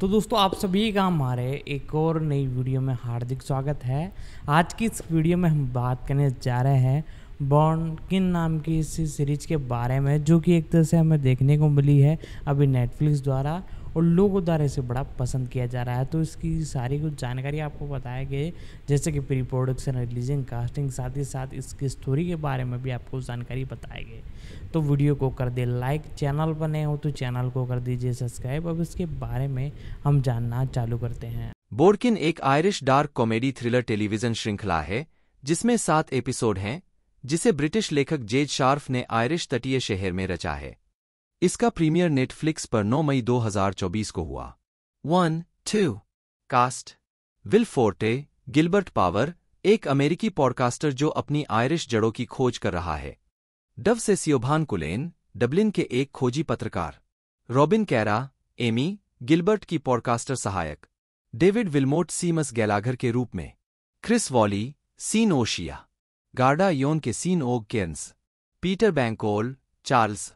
तो दोस्तों आप सभी का हमारे एक और नई वीडियो में हार्दिक स्वागत है आज की इस वीडियो में हम बात करने जा रहे हैं बॉन्ड किन नाम की इस सीरीज के बारे में जो कि एक तरह से हमें देखने को मिली है अभी नेटफ्लिक्स द्वारा और लोगों द्वारा इसे बड़ा पसंद किया जा रहा है तो इसकी सारी कुछ जानकारी आपको बताया गई जैसे कि प्री प्रोडक्शन रिलीजिंग कास्टिंग साथ ही साथ इसकी स्टोरी के बारे में भी आपको जानकारी बताई गई तो वीडियो को कर दे लाइक चैनल पर नए हो तो चैनल को कर दीजिए सब्सक्राइब अब इसके बारे में हम जानना चालू करते हैं बोर्किन एक Irish dark comedy thriller television श्रृंखला है जिसमें सात एपिसोड हैं जिसे ब्रिटिश लेखक जेज शार्फ ने आयरिश तटीय शहर में रचा है इसका प्रीमियर नेटफ्लिक्स पर 9 मई 2024 को हुआ one two cast Will Forte Gilbert Power एक अमेरिकी पॉडकास्टर जो अपनी आयरिश जड़ों की खोज कर रहा है डव से सियोभान कुलेन डब्लिन के एक खोजी पत्रकार रॉबिन कैरा एमी गिल्बर्ट की पॉडकास्टर सहायक डेविड विल्मोट सीमस गैलाघर के रूप में Chris Walley Sean O'Shea Garda योन के Sean Og Cairns Peter Bankole Charles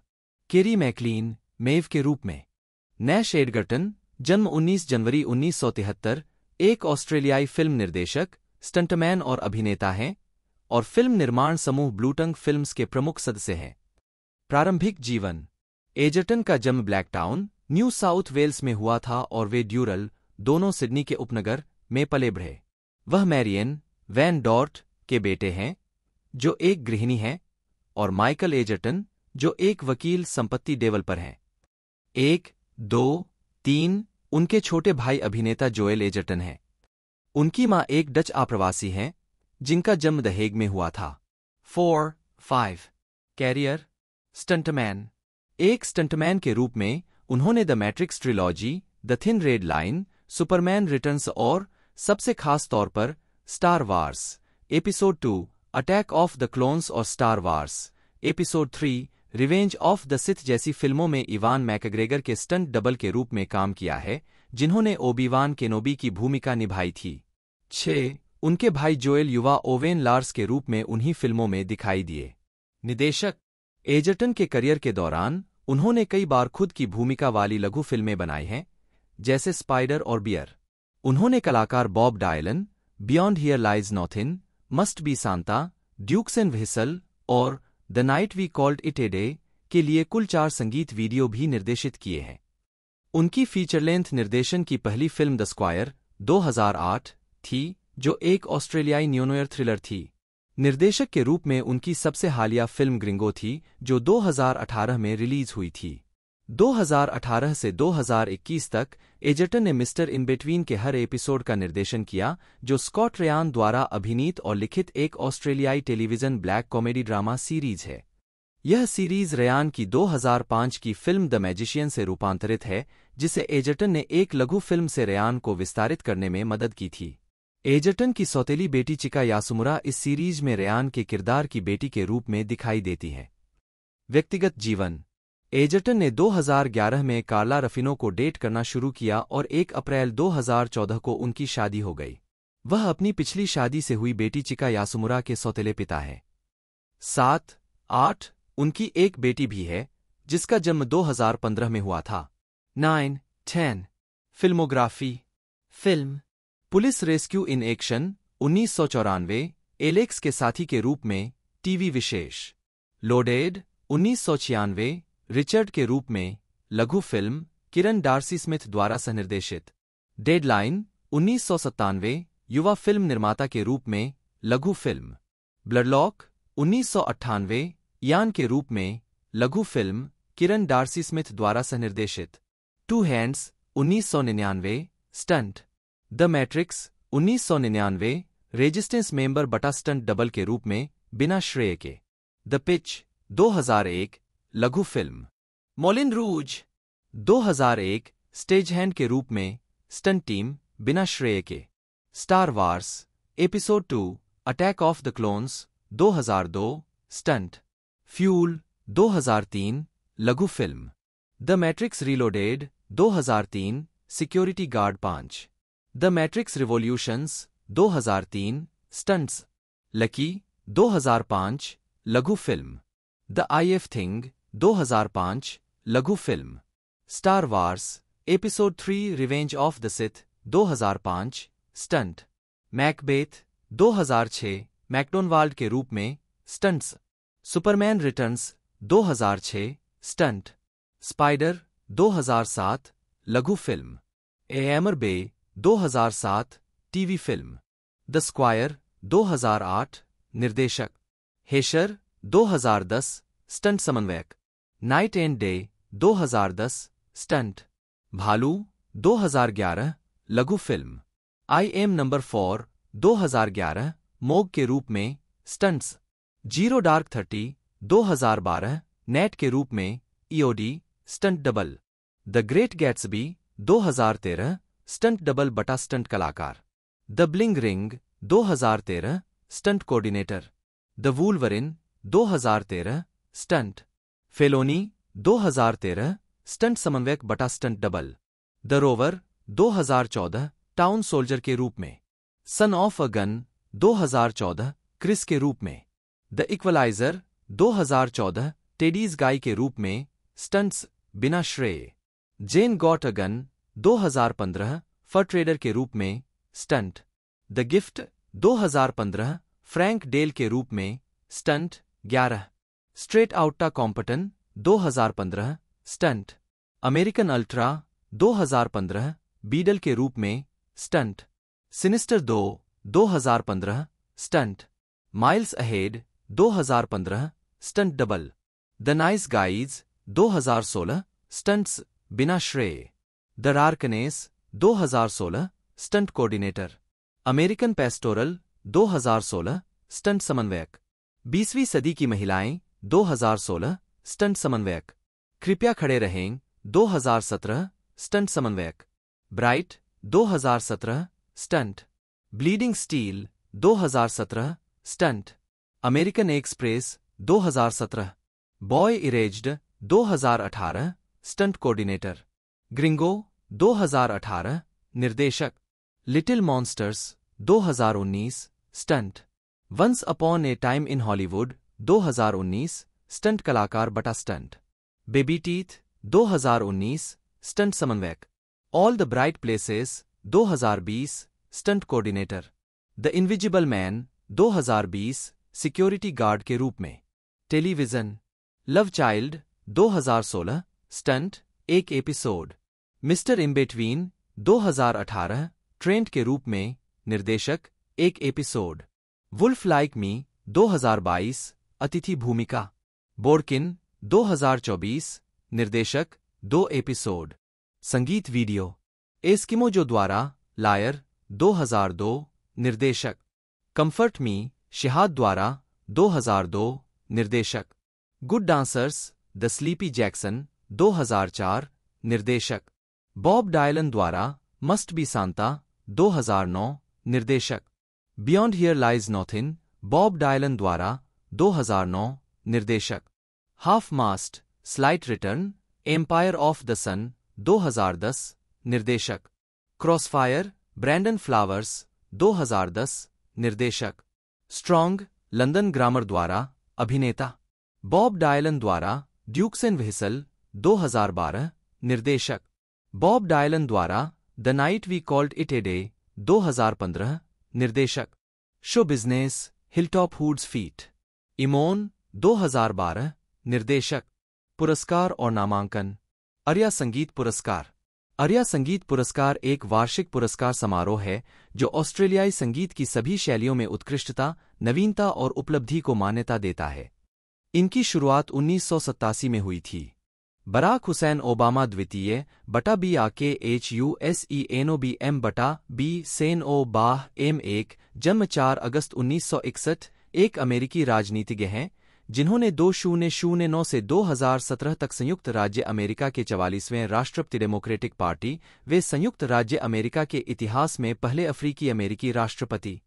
Carey McLean Maeve के रूप में नैश एडगर्टन जन्म 19 जनवरी 1973 एक ऑस्ट्रेलियाई फिल्म निर्देशक स्टंटमैन और अभिनेता हैं और फिल्म निर्माण समूह ब्लूटंग फिल्म्स के प्रमुख सदस्य हैं प्रारंभिक जीवन एजर्टन का जन्म ब्लैकटाउन न्यू साउथ वेल्स में हुआ था और वे ड्यूरल दोनों सिडनी के उपनगर में पले बढ़े वह मैरियन वैन डॉर्ट के बेटे हैं जो एक गृहिणी हैं और माइकल एजर्टन जो एक वकील संपत्ति पर हैं एक दो तीन उनके छोटे भाई अभिनेता जोएल एजर्टन हैं उनकी मां एक डच आप्रवासी हैं जिनका जन्म दहेग में हुआ था फोर फाइव कैरियर स्टंटमैन एक स्टंटमैन के रूप में उन्होंने the Matrix trilogy the Thin Red Line Superman Returns और सबसे खास तौर पर Star wars episode to attack of the Clones और Star wars episode three revenge of the Sith जैसी फिल्मों में इवान मैकग्रेगर के स्टंट डबल के रूप में काम किया है जिन्होंने ओबीवान केनोबी की भूमिका निभाई थी छः उनके भाई जोएल युवा ओवेन लार्स के रूप में उन्हीं फिल्मों में दिखाई दिए निदेशक एजर्टन के करियर के दौरान उन्होंने कई बार खुद की भूमिका वाली लघु फिल्में बनाई हैं जैसे स्पाइडर और बियर उन्होंने कलाकार Bob Dylan Beyond here lies Nothin' Must B Santa dukes and Whistle और the night we called it a Day के लिए कुल चार संगीत वीडियो भी निर्देशित किए हैं उनकी फीचर लेंथ निर्देशन की पहली फिल्म द स्क्वायर 2008 थी जो एक ऑस्ट्रेलियाई न्यूनोयर थ्रिलर थी निर्देशक के रूप में उनकी सबसे हालिया फिल्म ग्रिंगो थी जो 2018 में रिलीज हुई थी 2018 से 2021 तक एजर्टन ने मिस्टर इन बिटवीन के हर एपिसोड का निर्देशन किया जो स्कॉट रेयान द्वारा अभिनीत और लिखित एक ऑस्ट्रेलियाई television black comedy drama series है यह सीरीज रेयान की 2005 की फिल्म द मैजिशियन से रूपांतरित है जिसे एजर्टन ने एक लघु फिल्म से रेयान को विस्तारित करने में मदद की थी एजर्टन की सौतेली बेटी चिका यासुमुरा इस सीरीज में रेयान के किरदार की बेटी के रूप में दिखाई देती है व्यक्तिगत जीवन एजटन ने 2011 में कार्ला रफिनो को डेट करना शुरू किया और 1 अप्रैल 2014 को उनकी शादी हो गई वह अपनी पिछली शादी से हुई बेटी चिका यासुमुरा के सौतेले पिता है सात आठ उनकी एक बेटी भी है जिसका जन्म 2015 में हुआ था nine ten filmography film police rescue in action उन्नीस सौ चौरानवे एलेक्स के साथी के रूप में टीवी विशेष लोडेड उन्नीस सौ छियानवे रिचर्ड के रूप में लघु फिल्म किरण डार्सी स्मिथ द्वारा सहनिर्देशित डेडलाइन उन्नीस युवा फिल्म निर्माता के रूप में लघु फिल्म ब्लडलॉक उन्नीस यान के रूप में लघु फिल्म किरण डार्सी स्मिथ द्वारा सहनिर्देशित टू हैंड्स उन्नीस स्टंट द मैट्रिक्स उन्नीस सौ निन्यानवे रेजिस्टेंस मेंबर बटा स्टंट डबल के रूप में बिना श्रेय के द पिच 2001 लघु film Moulin Rouge 2001 stage hand के रूप में स्टंट टीम बिना श्रेय के star wars episode to attack of the clones 2002 stunt fuel 2003 लघु film the matrix reloaded 2003 security guard पांच the matrix revolutions 2003 stunts lucky 2005 लघु film the I F thing 2005 लघु film star wars episode three revenge of the Sith 2005 stunt Macbeth 2006 Macdonwald के रूप में stunts Superman returns 2006 stunt spider 2007 लघु film Amer bay 2007 TV film the square 2008 निर्देशक Hesher 2010 stunt समन्वयक night and day 2010 stunt भालू 2011 लघु film I M number four 2011 Mog के रूप में stunts zero dark thirty 2012 Nate के रूप में EOD e stunt double the great Gatsby दो स्टंट डबल बटा स्टंट कलाकार the bling ring 2013 stunt coordinator the Wolverine 2013 stunt felony 2013 stunt समन्वयक बटा stunt double the rover 2014 town soldier के रूप में son of a gun 2014 Chris के रूप में द इक्वलाइजर 2014 टेडीज गाय के रूप में स्टंट्स बिना श्रेय Jane got a gun 2015 fur trader के रूप में stunt the gift 2015 Frank Dale के रूप में स्टंट ग्यारह straight outta Compton 2015 stunt American ultra 2015 Beadle के रूप में स्टंट सिनिस्टर दो 2015 stunt miles ahead 2015 stunt double the nice guys 2016 stunts बिना श्रेय the darkness 2016 stunt coordinator American pastoral 2016 stunt समन्वयक 20वीं सदी की महिलाएं 2016 स्टंट समन्वयक कृपया खड़े रहें 2017 स्टंट समन्वयक bright 2017 stunt bleeding steel 2017 stunt American express 2017 boy erased 2018 stunt coordinator Gringo 2018 निर्देशक little monsters 2019 stunt once upon a time in Hollywood 2019 stunt कलाकार बटा स्टंट बेबी टीथ 2019 स्टंट समन्वयक all the bright places 2020 stunt coordinator the invisible man 2020 security guard के रूप में television love child 2016 stunt एक episode mister inbetween 2018 ट्रेंड के रूप में निर्देशक एक एपिसोड वुल्फ लाइक मी 2022 अतिथि भूमिका बोर्किन 2024 निर्देशक दो एपिसोड संगीत वीडियो एस्किमो जो द्वारा लायर 2002 निर्देशक कंफर्ट मी शिहाद द्वारा 2002 निर्देशक good dancers the sleepy Jackson 2004 निर्देशक बॉब डायलन द्वारा मस्ट बी सांता 2009 निर्देशक beyond here lies nothin Bob Dylan द्वारा 2009 निर्देशक half mast slight return empire of the sun 2010 निर्देशक क्रॉसफायर ब्रैंडन फ्लावर्स 2010 निर्देशक स्ट्रॉन्ग लंदन ग्रामर द्वारा अभिनेता बॉब डायलन द्वारा ड्यूक्स एंड व्हिसल 2012 निर्देशक बॉब डायलन द्वारा the night we called it a day 2015 निर्देशक show business hilltop hoods feat Eamon 2012 निर्देशक पुरस्कार और नामांकन आर्या संगीत पुरस्कार आर्या संगीत पुरस्कार एक वार्षिक पुरस्कार समारोह है जो ऑस्ट्रेलियाई संगीत की सभी शैलियों में उत्कृष्टता नवीनता और उपलब्धि को मान्यता देता है इनकी शुरुआत उन्नीस में हुई थी बराक हुसैन ओबामा द्वितीय बटा बी आके H U S E N O B M बटा बी सेन ओ बाह एम एक जन्म 4 अगस्त उन्नीस एक अमेरिकी राजनीतिज्ञ हैं जिन्होंने दो शून्य शून्य नौ से 2017 तक संयुक्त राज्य अमेरिका के चवालीसवें राष्ट्रपति डेमोक्रेटिक पार्टी वे संयुक्त राज्य अमेरिका के इतिहास में पहले अफ्रीकी अमेरिकी राष्ट्रपति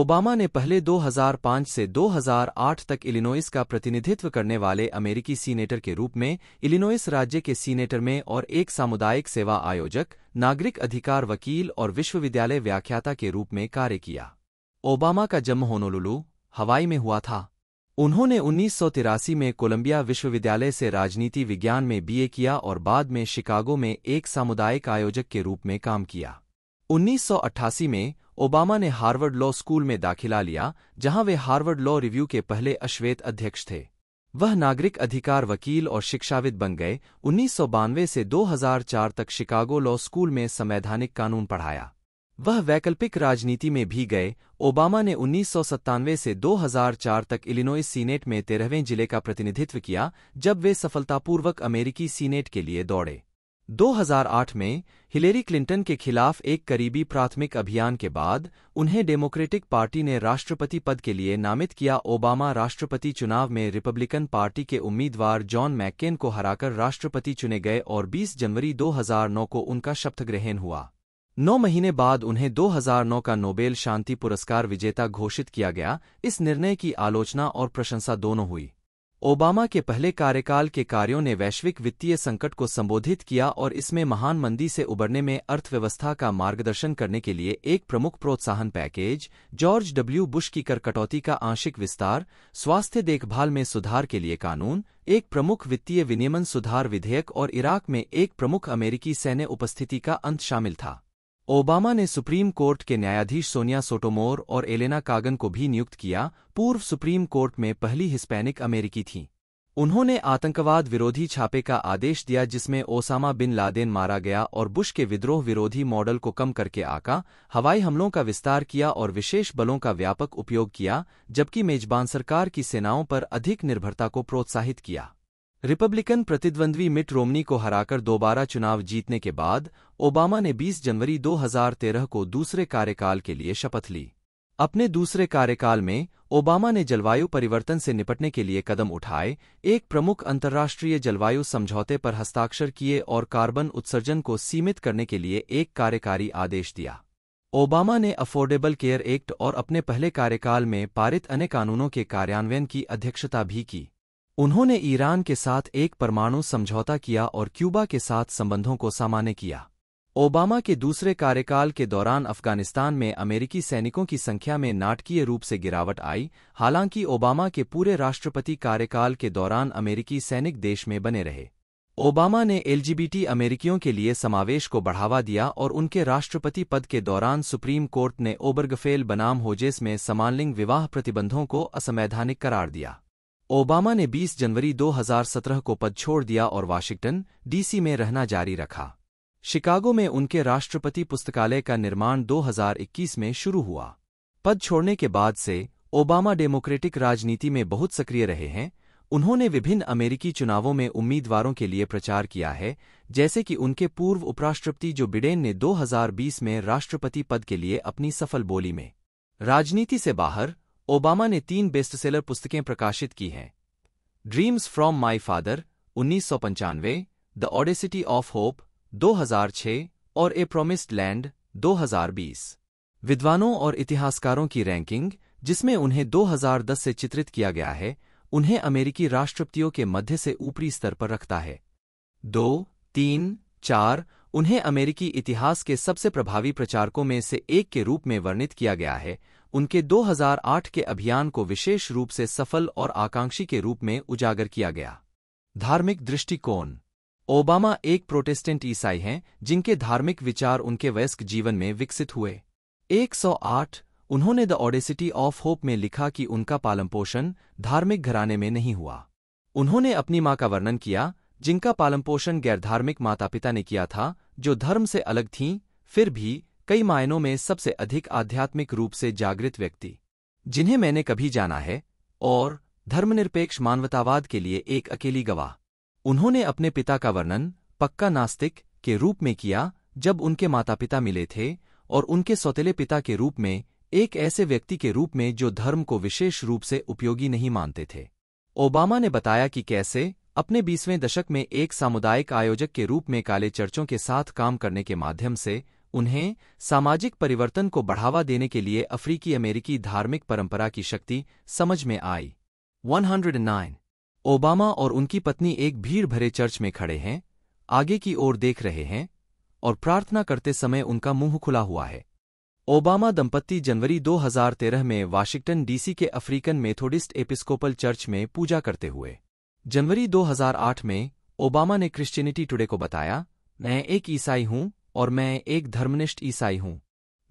ओबामा ने पहले 2005 से 2008 तक इलिनोइस का प्रतिनिधित्व करने वाले अमेरिकी सीनेटर के रूप में इलिनोइस राज्य के सीनेटर में और एक सामुदायिक सेवा आयोजक नागरिक अधिकार वकील और विश्वविद्यालय व्याख्याता के रूप में कार्य किया ओबामा का जन्म होनोलुलू हवाई में हुआ था उन्होंने उन्नीस में कोलंबिया विश्वविद्यालय से राजनीति विज्ञान में बीए किया और बाद में शिकागो में एक सामुदायिक आयोजक के रूप में काम किया 1988 में ओबामा ने हार्वर्ड लॉ स्कूल में दाखिला लिया जहां वे हार्वर्ड लॉ रिव्यू के पहले अश्वेत अध्यक्ष थे वह नागरिक अधिकार वकील और शिक्षाविद बन गए उन्नीस से 2004 तक शिकागो लॉ स्कूल में संवैधानिक कानून पढ़ाया वह वैकल्पिक राजनीति में भी गए ओबामा ने उन्नीस से 2004 तक इलिनोइस सीनेट में तेरहवें जिले का प्रतिनिधित्व किया जब वे सफलतापूर्वक अमेरिकी सीनेट के लिए दौड़े 2008 में हिलेरी क्लिंटन के खिलाफ एक करीबी प्राथमिक अभियान के बाद उन्हें डेमोक्रेटिक पार्टी ने राष्ट्रपति पद के लिए नामित किया ओबामा राष्ट्रपति चुनाव में रिपब्लिकन पार्टी के उम्मीदवार जॉन मैकेन को हराकर राष्ट्रपति चुने गए और 20 जनवरी 2009 को उनका शपथ ग्रहण हुआ नौ महीने बाद उन्हें 2009 का नोबेल शांति पुरस्कार विजेता घोषित किया गया इस निर्णय की आलोचना और प्रशंसा दोनों हुई ओबामा के पहले कार्यकाल के कार्यों ने वैश्विक वित्तीय संकट को संबोधित किया और इसमें महान मंदी से उबरने में अर्थव्यवस्था का मार्गदर्शन करने के लिए एक प्रमुख प्रोत्साहन पैकेज जॉर्ज डब्ल्यू बुश की कर कटौती का आंशिक विस्तार स्वास्थ्य देखभाल में सुधार के लिए कानून एक प्रमुख वित्तीय विनियमन सुधार विधेयक और इराक में एक प्रमुख अमेरिकी सैन्य उपस्थिति का अंत शामिल था ओबामा ने सुप्रीम कोर्ट के न्यायाधीश सोनिया सोटोमोर और एलेना कागन को भी नियुक्त किया पूर्व सुप्रीम कोर्ट में पहली हिस्पैनिक अमेरिकी थीं उन्होंने आतंकवाद विरोधी छापे का आदेश दिया जिसमें ओसामा बिन लादेन मारा गया और बुश के विद्रोह विरोधी मॉडल को कम करके आका हवाई हमलों का विस्तार किया और विशेष बलों का व्यापक उपयोग किया जबकि मेजबान सरकार की सेनाओं पर अधिक निर्भरता को प्रोत्साहित किया रिपब्लिकन प्रतिद्वंद्वी मिट रोमनी को हराकर दोबारा चुनाव जीतने के बाद ओबामा ने 20 जनवरी 2013 को दूसरे कार्यकाल के लिए शपथ ली अपने दूसरे कार्यकाल में ओबामा ने जलवायु परिवर्तन से निपटने के लिए कदम उठाए एक प्रमुख अंतर्राष्ट्रीय जलवायु समझौते पर हस्ताक्षर किए और कार्बन उत्सर्जन को सीमित करने के लिए एक कार्यकारी आदेश दिया ओबामा ने अफोर्डेबल केयर एक्ट और अपने पहले कार्यकाल में पारित अन्य कानूनों के कार्यान्वयन की अध्यक्षता भी की उन्होंने ईरान के साथ एक परमाणु समझौता किया और क्यूबा के साथ संबंधों को सामान्य किया ओबामा के दूसरे कार्यकाल के दौरान अफगानिस्तान में अमेरिकी सैनिकों की संख्या में नाटकीय रूप से गिरावट आई हालांकि ओबामा के पूरे राष्ट्रपति कार्यकाल के दौरान अमेरिकी सैनिक देश में बने रहे ओबामा ने एलजीबीटी अमेरिकियों के लिए समावेश को बढ़ावा दिया और उनके राष्ट्रपति पद के दौरान सुप्रीम कोर्ट ने ओबरगफ़ेल बनाम होजेस में समानलिंग विवाह प्रतिबंधों को असंवैधानिक करार दिया ओबामा ने 20 जनवरी 2017 को पद छोड़ दिया और वाशिंगटन डीसी में रहना जारी रखा शिकागो में उनके राष्ट्रपति पुस्तकालय का निर्माण 2021 में शुरू हुआ पद छोड़ने के बाद से ओबामा डेमोक्रेटिक राजनीति में बहुत सक्रिय रहे हैं उन्होंने विभिन्न अमेरिकी चुनावों में उम्मीदवारों के लिए प्रचार किया है जैसे कि उनके पूर्व उपराष्ट्रपति जो बिडेन ने 2020 में राष्ट्रपति पद के लिए अपनी सफल बोली में राजनीति से बाहर ओबामा ने तीन बेस्टसेलर पुस्तकें प्रकाशित की हैं ड्रीम्स फ्रॉम माई फादर उन्नीस सौ पंचानवे द ऑडेसिटी ऑफ होप 2006 और ए प्रोमिस्ड लैंड 2020 विद्वानों और इतिहासकारों की रैंकिंग जिसमें उन्हें 2010 से चित्रित किया गया है उन्हें अमेरिकी राष्ट्रपतियों के मध्य से ऊपरी स्तर पर रखता है दो तीन चार उन्हें अमेरिकी इतिहास के सबसे प्रभावी प्रचारकों में से एक के रूप में वर्णित किया गया है उनके 2008 के अभियान को विशेष रूप से सफल और आकांक्षी के रूप में उजागर किया गया धार्मिक दृष्टिकोण ओबामा एक प्रोटेस्टेंट ईसाई हैं जिनके धार्मिक विचार उनके वयस्क जीवन में विकसित हुए 108 उन्होंने द ऑडेसिटी ऑफ होप में लिखा कि उनका पालन पोषण धार्मिक घराने में नहीं हुआ उन्होंने अपनी मां का वर्णन किया जिनका पालन पोषण गैरधार्मिक माता पिता ने किया था जो धर्म से अलग थीं फिर भी कई मायनों में सबसे अधिक आध्यात्मिक रूप से जागृत व्यक्ति जिन्हें मैंने कभी जाना है और धर्मनिरपेक्ष मानवतावाद के लिए एक अकेली गवाह उन्होंने अपने पिता का वर्णन पक्का नास्तिक के रूप में किया जब उनके माता पिता मिले थे और उनके सौतेले पिता के रूप में एक ऐसे व्यक्ति के रूप में जो धर्म को विशेष रूप से उपयोगी नहीं मानते थे ओबामा ने बताया कि कैसे अपने बीसवें दशक में एक सामुदायिक आयोजक के रूप में काले चर्चों के साथ काम करने के माध्यम से उन्हें सामाजिक परिवर्तन को बढ़ावा देने के लिए अफ्रीकी अमेरिकी धार्मिक परंपरा की शक्ति समझ में आई 109 ओबामा और उनकी पत्नी एक भीड़ भरे चर्च में खड़े हैं आगे की ओर देख रहे हैं और प्रार्थना करते समय उनका मुंह खुला हुआ है ओबामा दंपत्ति जनवरी 2013 में वाशिंगटन डीसी के अफ्रीकन मेथोडिस्ट एपिस्कोपल चर्च में पूजा करते हुए जनवरी 2008 में ओबामा ने क्रिश्चियनिटी टुडे को बताया मैं एक ईसाई हूं और मैं एक धर्मनिष्ठ ईसाई हूं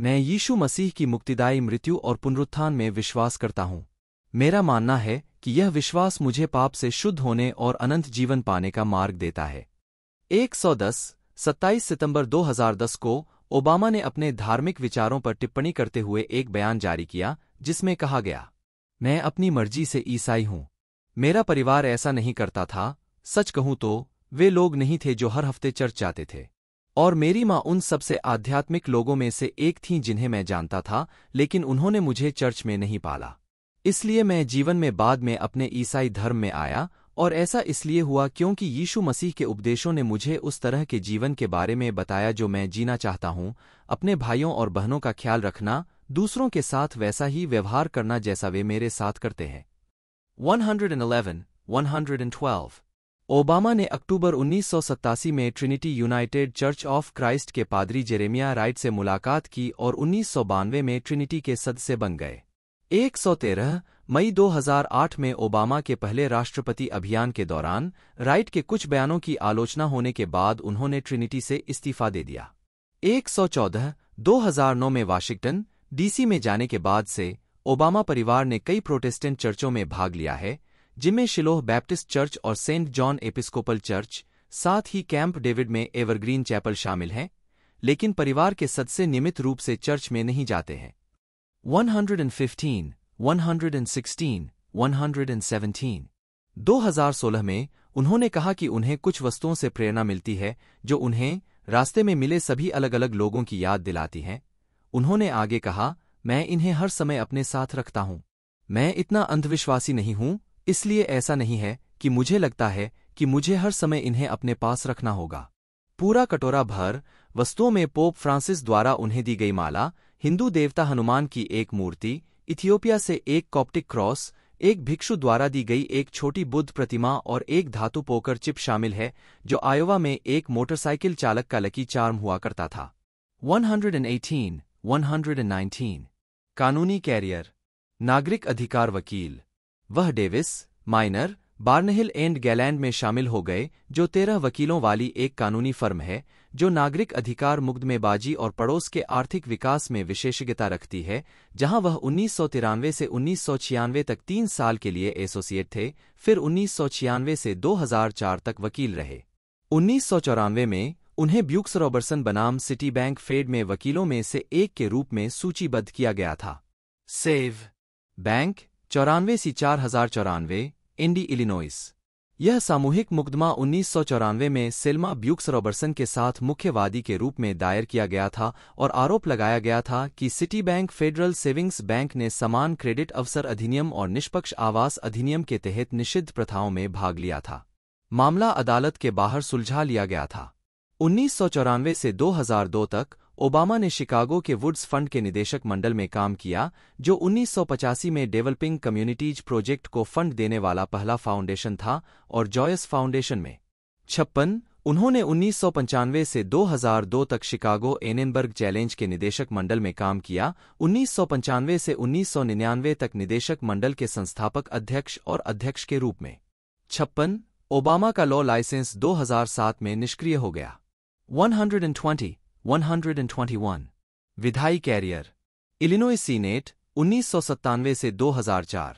मैं यीशु मसीह की मुक्तिदायी मृत्यु और पुनरुत्थान में विश्वास करता हूं मेरा मानना है कि यह विश्वास मुझे पाप से शुद्ध होने और अनंत जीवन पाने का मार्ग देता है 110 दो सितंबर 2010 को ओबामा ने अपने धार्मिक विचारों पर टिप्पणी करते हुए एक बयान जारी किया जिसमें कहा गया मैं अपनी मर्जी से ईसाई हूं मेरा परिवार ऐसा नहीं करता था सच कहूं तो वे लोग नहीं थे जो हर हफ्ते चर्च जाते थे और मेरी माँ उन सबसे आध्यात्मिक लोगों में से एक थीं जिन्हें मैं जानता था लेकिन उन्होंने मुझे चर्च में नहीं पाला इसलिए मैं जीवन में बाद में अपने ईसाई धर्म में आया और ऐसा इसलिए हुआ क्योंकि यीशु मसीह के उपदेशों ने मुझे उस तरह के जीवन के बारे में बताया जो मैं जीना चाहता हूं अपने भाइयों और बहनों का ख्याल रखना दूसरों के साथ वैसा ही व्यवहार करना जैसा वे मेरे साथ करते हैं 111, 112 ओबामा ने अक्टूबर उन्नीस में Trinity United church of Christ के पादरी जेरेमिया राइट से मुलाकात की और उन्नीस में ट्रिनिटी के सदस्य बन गए 113 मई 2008 में ओबामा के पहले राष्ट्रपति अभियान के दौरान राइट के कुछ बयानों की आलोचना होने के बाद उन्होंने ट्रिनिटी से इस्तीफा दे दिया 114 2009 में वाशिंगटन डीसी में जाने के बाद से ओबामा परिवार ने कई प्रोटेस्टेंट चर्चों में भाग लिया है जिनमें शिलोह बैप्टिस्ट चर्च और सेंट जॉन एपिस्कोपल चर्च साथ ही कैंप डेविड में एवरग्रीन चैपल शामिल हैं लेकिन परिवार के सदस्य नियमित रूप से चर्च में नहीं जाते हैं 115, 116, 117 2016 में उन्होंने कहा कि उन्हें कुछ वस्तुओं से प्रेरणा मिलती है जो उन्हें रास्ते में मिले सभी अलग अलग लोगों की याद दिलाती हैं उन्होंने आगे कहा मैं इन्हें हर समय अपने साथ रखता हूं मैं इतना अंधविश्वासी नहीं हूं इसलिए ऐसा नहीं है कि मुझे लगता है कि मुझे हर समय इन्हें अपने पास रखना होगा पूरा कटोरा भर वस्तुओं में पोप फ्रांसिस द्वारा उन्हें दी गई माला हिंदू देवता हनुमान की एक मूर्ति इथियोपिया से एक कॉप्टिक क्रॉस एक भिक्षु द्वारा दी गई एक छोटी बुद्ध प्रतिमा और एक धातु पोकर चिप शामिल है जो आयोवा में एक मोटरसाइकिल चालक का लकी चार्म हुआ करता था 118, 119 कानूनी कैरियर नागरिक अधिकार वकील वह Davis Miner Barnhill and Galland में शामिल हो गए जो तेरह वकीलों वाली एक कानूनी फर्म है जो नागरिक अधिकार मुकदमेबाजी और पड़ोस के आर्थिक विकास में विशेषज्ञता रखती है जहां वह उन्नीस से उन्नीस तक तीन साल के लिए एसोसिएट थे फिर उन्नीस से 2004 तक वकील रहे उन्नीस में उन्हें ब्यूक्स रॉबर्सन बनाम सिटी बैंक फेड में वकीलों में से एक के रूप में सूचीबद्ध किया गया था सेव बैंक चौरानवे सी चार हजार चौरानवे इंडी इलिनोइस यह सामूहिक मुकदमा उन्नीस सौ चौरानवे में सेल्मा ब्यूक्स रॉबर्सन के साथ मुख्यवादी के रूप में दायर किया गया था और आरोप लगाया गया था कि Citibank federal savings bank ने समान क्रेडिट अवसर अधिनियम और निष्पक्ष आवास अधिनियम के तहत निषिद्ध प्रथाओं में भाग लिया था मामला अदालत के बाहर सुलझा लिया गया था उन्नीस सौ चौरानवे से 2002 तक ओबामा ने शिकागो के वुड्स फंड के निदेशक मंडल में काम किया जो उन्नीस में डेवलपिंग कम्युनिटीज प्रोजेक्ट को फंड देने वाला पहला फाउंडेशन था और जॉयस फाउंडेशन में छप्पन उन्होंने उन्नीस से 2002 तक शिकागो एनेनबर्ग चैलेंज के निदेशक मंडल में काम किया उन्नीस से उन्नीस तक निदेशक मंडल के संस्थापक अध्यक्ष और अध्यक्ष के रूप में छप्पन ओबामा का लॉ लाइसेंस 2007 में निष्क्रिय हो गया 120 121. विधायी कैरियर इलिनोय सीनेट उन्नीस से 2004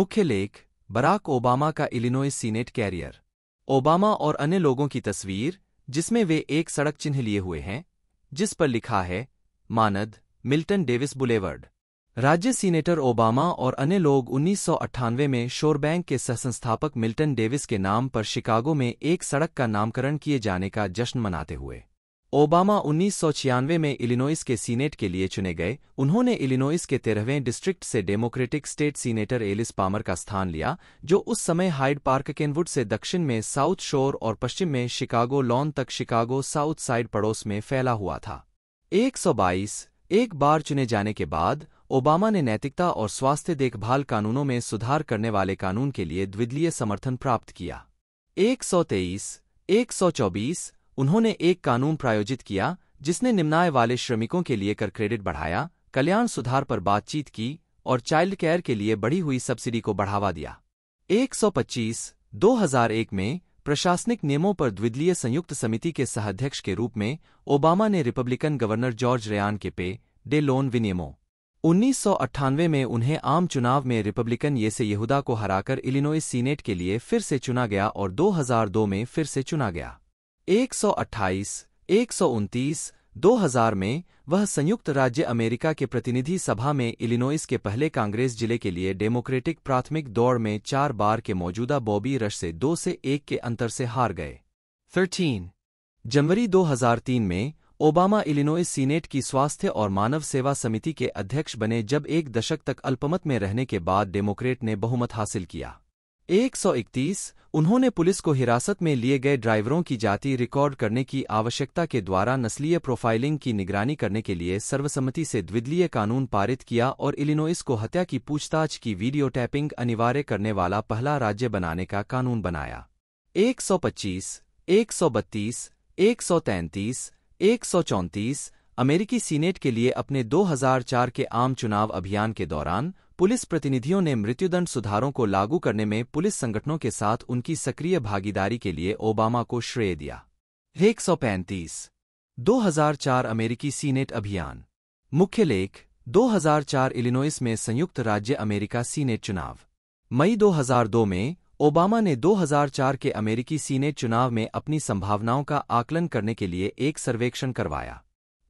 मुख्य लेख बराक ओबामा का इलिनोय सीनेट कैरियर ओबामा और अन्य लोगों की तस्वीर जिसमें वे एक सड़क चिन्ह लिए हुए हैं जिस पर लिखा है मानद मिल्टन डेविस बुलेवर्ड राज्य सीनेटर ओबामा और अन्य लोग उन्नीस में शोर बैंक के सहसंस्थापक मिल्टन डेविस के नाम पर शिकागो में एक सड़क का नामकरण किए जाने का जश्न मनाते हुए ओबामा उन्नीस सौ छियानवे में इलिनोइस के सीनेट के लिए चुने गए उन्होंने इलिनोइस के तेरहवें डिस्ट्रिक्ट से democratic state senator Alice Palmer का स्थान लिया जो उस समय हाइड पार्क केनवुड से दक्षिण में साउथ शोर और पश्चिम में शिकागो लॉन तक शिकागो साउथ साइड पड़ोस में फैला हुआ था 122 एक बार चुने जाने के बाद ओबामा ने नैतिकता और स्वास्थ्य देखभाल कानूनों में सुधार करने वाले कानून के लिए द्विदलीय समर्थन प्राप्त किया एक 124 उन्होंने एक कानून प्रायोजित किया जिसने निम्नाय वाले श्रमिकों के लिए कर क्रेडिट बढ़ाया कल्याण सुधार पर बातचीत की और चाइल्ड केयर के लिए बढ़ी हुई सब्सिडी को बढ़ावा दिया 125 2001 में प्रशासनिक नियमों पर द्विदलीय संयुक्त समिति के सहाध्यक्ष के रूप में ओबामा ने रिपब्लिकन गवर्नर जॉर्ज रेयान के पे डे लोन विनियमों उन्नीस में उन्हें आम चुनाव में रिपब्लिकन येसे यहूदा को हराकर इलिनोइस सीनेट के लिए फिर से चुना गया और 2002 में फिर से चुना गया 128, 129, 2000 में वह संयुक्त राज्य अमेरिका के प्रतिनिधि सभा में इलिनोइस के पहले कांग्रेस जिले के लिए डेमोक्रेटिक प्राथमिक दौड़ में चार बार के मौजूदा बॉबी रश से दो से एक के अंतर से हार गए 13. जनवरी 2003 में ओबामा इलिनोइस सीनेट की स्वास्थ्य और मानव सेवा समिति के अध्यक्ष बने जब एक दशक तक अल्पमत में रहने के बाद डेमोक्रेट ने बहुमत हासिल किया 131 उन्होंने पुलिस को हिरासत में लिए गए ड्राइवरों की जाति रिकॉर्ड करने की आवश्यकता के द्वारा नस्लीय प्रोफाइलिंग की निगरानी करने के लिए सर्वसम्मति से द्विदलीय कानून पारित किया और इलिनोइस को हत्या की पूछताछ की वीडियो टैपिंग अनिवार्य करने वाला पहला राज्य बनाने का कानून बनाया 125, 132, 133, 134 अमेरिकी सीनेट के लिए अपने 2004 के आम चुनाव अभियान के दौरान पुलिस प्रतिनिधियों ने मृत्युदंड सुधारों को लागू करने में पुलिस संगठनों के साथ उनकी सक्रिय भागीदारी के लिए ओबामा को श्रेय दिया एक सौ पैंतीस दो हजार चार अमेरिकी सीनेट अभियान मुख्य लेख दो हज़ार चार इलिनोइस में संयुक्त राज्य अमेरिका सीनेट चुनाव मई दो हज़ार दो में ओबामा ने 2004 के अमेरिकी सीनेट चुनाव में अपनी संभावनाओं का आकलन करने के लिए एक सर्वेक्षण करवाया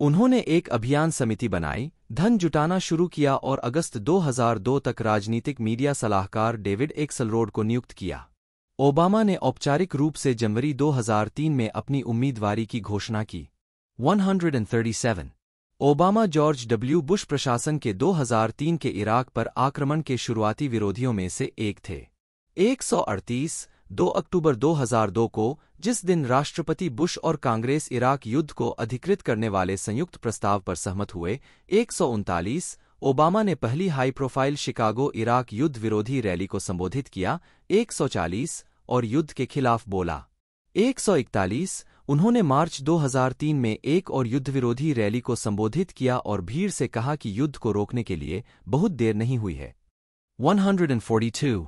उन्होंने एक अभियान समिति बनाई धन जुटाना शुरू किया और अगस्त 2002 तक राजनीतिक मीडिया सलाहकार डेविड एक्सलरोड को नियुक्त किया ओबामा ने औपचारिक रूप से जनवरी 2003 में अपनी उम्मीदवारी की घोषणा की 137 ओबामा जॉर्ज डब्ल्यू बुश प्रशासन के 2003 के इराक पर आक्रमण के शुरुआती विरोधियों में से एक थे 138 2 अक्टूबर 2002 को जिस दिन राष्ट्रपति बुश और कांग्रेस इराक युद्ध को अधिकृत करने वाले संयुक्त प्रस्ताव पर सहमत हुए एक ओबामा ने पहली हाई प्रोफाइल शिकागो इराक युद्ध विरोधी रैली को संबोधित किया 140 और युद्ध के खिलाफ बोला 141 उन्होंने मार्च 2003 में एक और युद्ध विरोधी रैली को संबोधित किया और भीड़ से कहा कि युद्ध को रोकने के लिए बहुत देर नहीं हुई है 142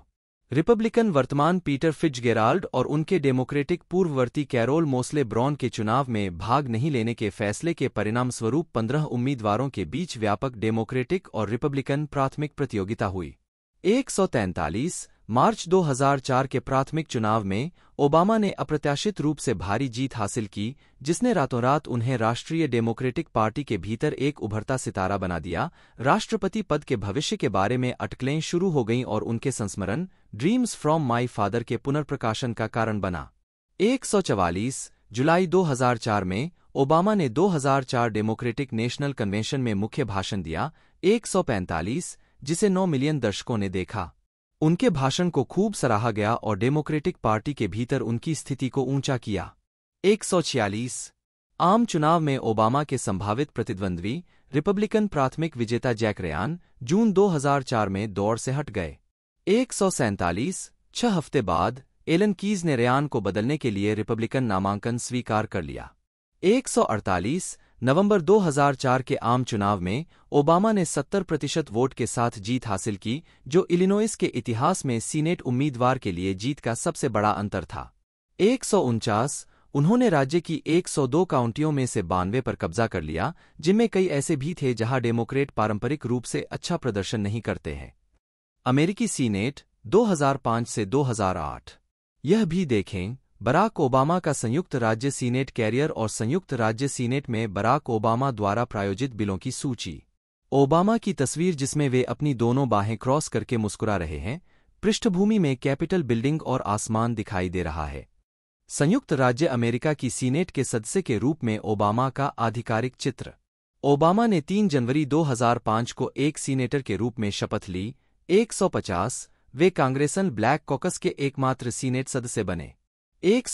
रिपब्लिकन वर्तमान पीटर फिजगेराल्ड और उनके डेमोक्रेटिक पूर्ववर्ती कैरोल मोसले ब्रॉन के चुनाव में भाग नहीं लेने के फैसले के परिणामस्वरूप पंद्रह उम्मीदवारों के बीच व्यापक डेमोक्रेटिक और रिपब्लिकन प्राथमिक प्रतियोगिता हुई एक मार्च 2004 के प्राथमिक चुनाव में ओबामा ने अप्रत्याशित रूप से भारी जीत हासिल की जिसने रातों रात उन्हें राष्ट्रीय डेमोक्रेटिक पार्टी के भीतर एक उभरता सितारा बना दिया राष्ट्रपति पद के भविष्य के बारे में अटकलें शुरू हो गईं और उनके संस्मरण ड्रीम्स फ्रॉम माई फादर के पुनर्प्रकाशन का कारण बना 144 जुलाई 2004 में ओबामा ने 2004 डेमोक्रेटिक नेशनल कन्वेंशन में मुख्य भाषण दिया 145 जिसे 9 मिलियन दर्शकों ने देखा उनके भाषण को खूब सराहा गया और डेमोक्रेटिक पार्टी के भीतर उनकी स्थिति को ऊंचा किया 146 आम चुनाव में ओबामा के संभावित प्रतिद्वंद्वी रिपब्लिकन प्राथमिक विजेता जैक रेयान जून 2004 में दौड़ से हट गए एक सौ सैंतालीस छह हफ्ते बाद एलन कीज ने रेयान को बदलने के लिए रिपब्लिकन नामांकन स्वीकार कर लिया 148 नवंबर 2004 के आम चुनाव में ओबामा ने 70 प्रतिशत वोट के साथ जीत हासिल की जो इलिनोइस के इतिहास में सीनेट उम्मीदवार के लिए जीत का सबसे बड़ा अंतर था एक उन्होंने राज्य की 102 काउंटियों में से बानवे पर कब्जा कर लिया जिनमें कई ऐसे भी थे जहां डेमोक्रेट पारंपरिक रूप से अच्छा प्रदर्शन नहीं करते हैं अमेरिकी सीनेट 2005 से 2008 यह भी देखें बराक ओबामा का संयुक्त राज्य सीनेट कैरियर और संयुक्त राज्य सीनेट में बराक ओबामा द्वारा प्रायोजित बिलों की सूची ओबामा की तस्वीर जिसमें वे अपनी दोनों बाहें क्रॉस करके मुस्कुरा रहे हैं पृष्ठभूमि में कैपिटल बिल्डिंग और आसमान दिखाई दे रहा है संयुक्त राज्य अमेरिका की सीनेट के सदस्य के रूप में ओबामा का आधिकारिक चित्र ओबामा ने 3 जनवरी 2005 को एक सीनेटर के रूप में शपथ ली 150 वे कांग्रेसन ब्लैक कॉकस के एकमात्र सीनेट सदस्य बने एक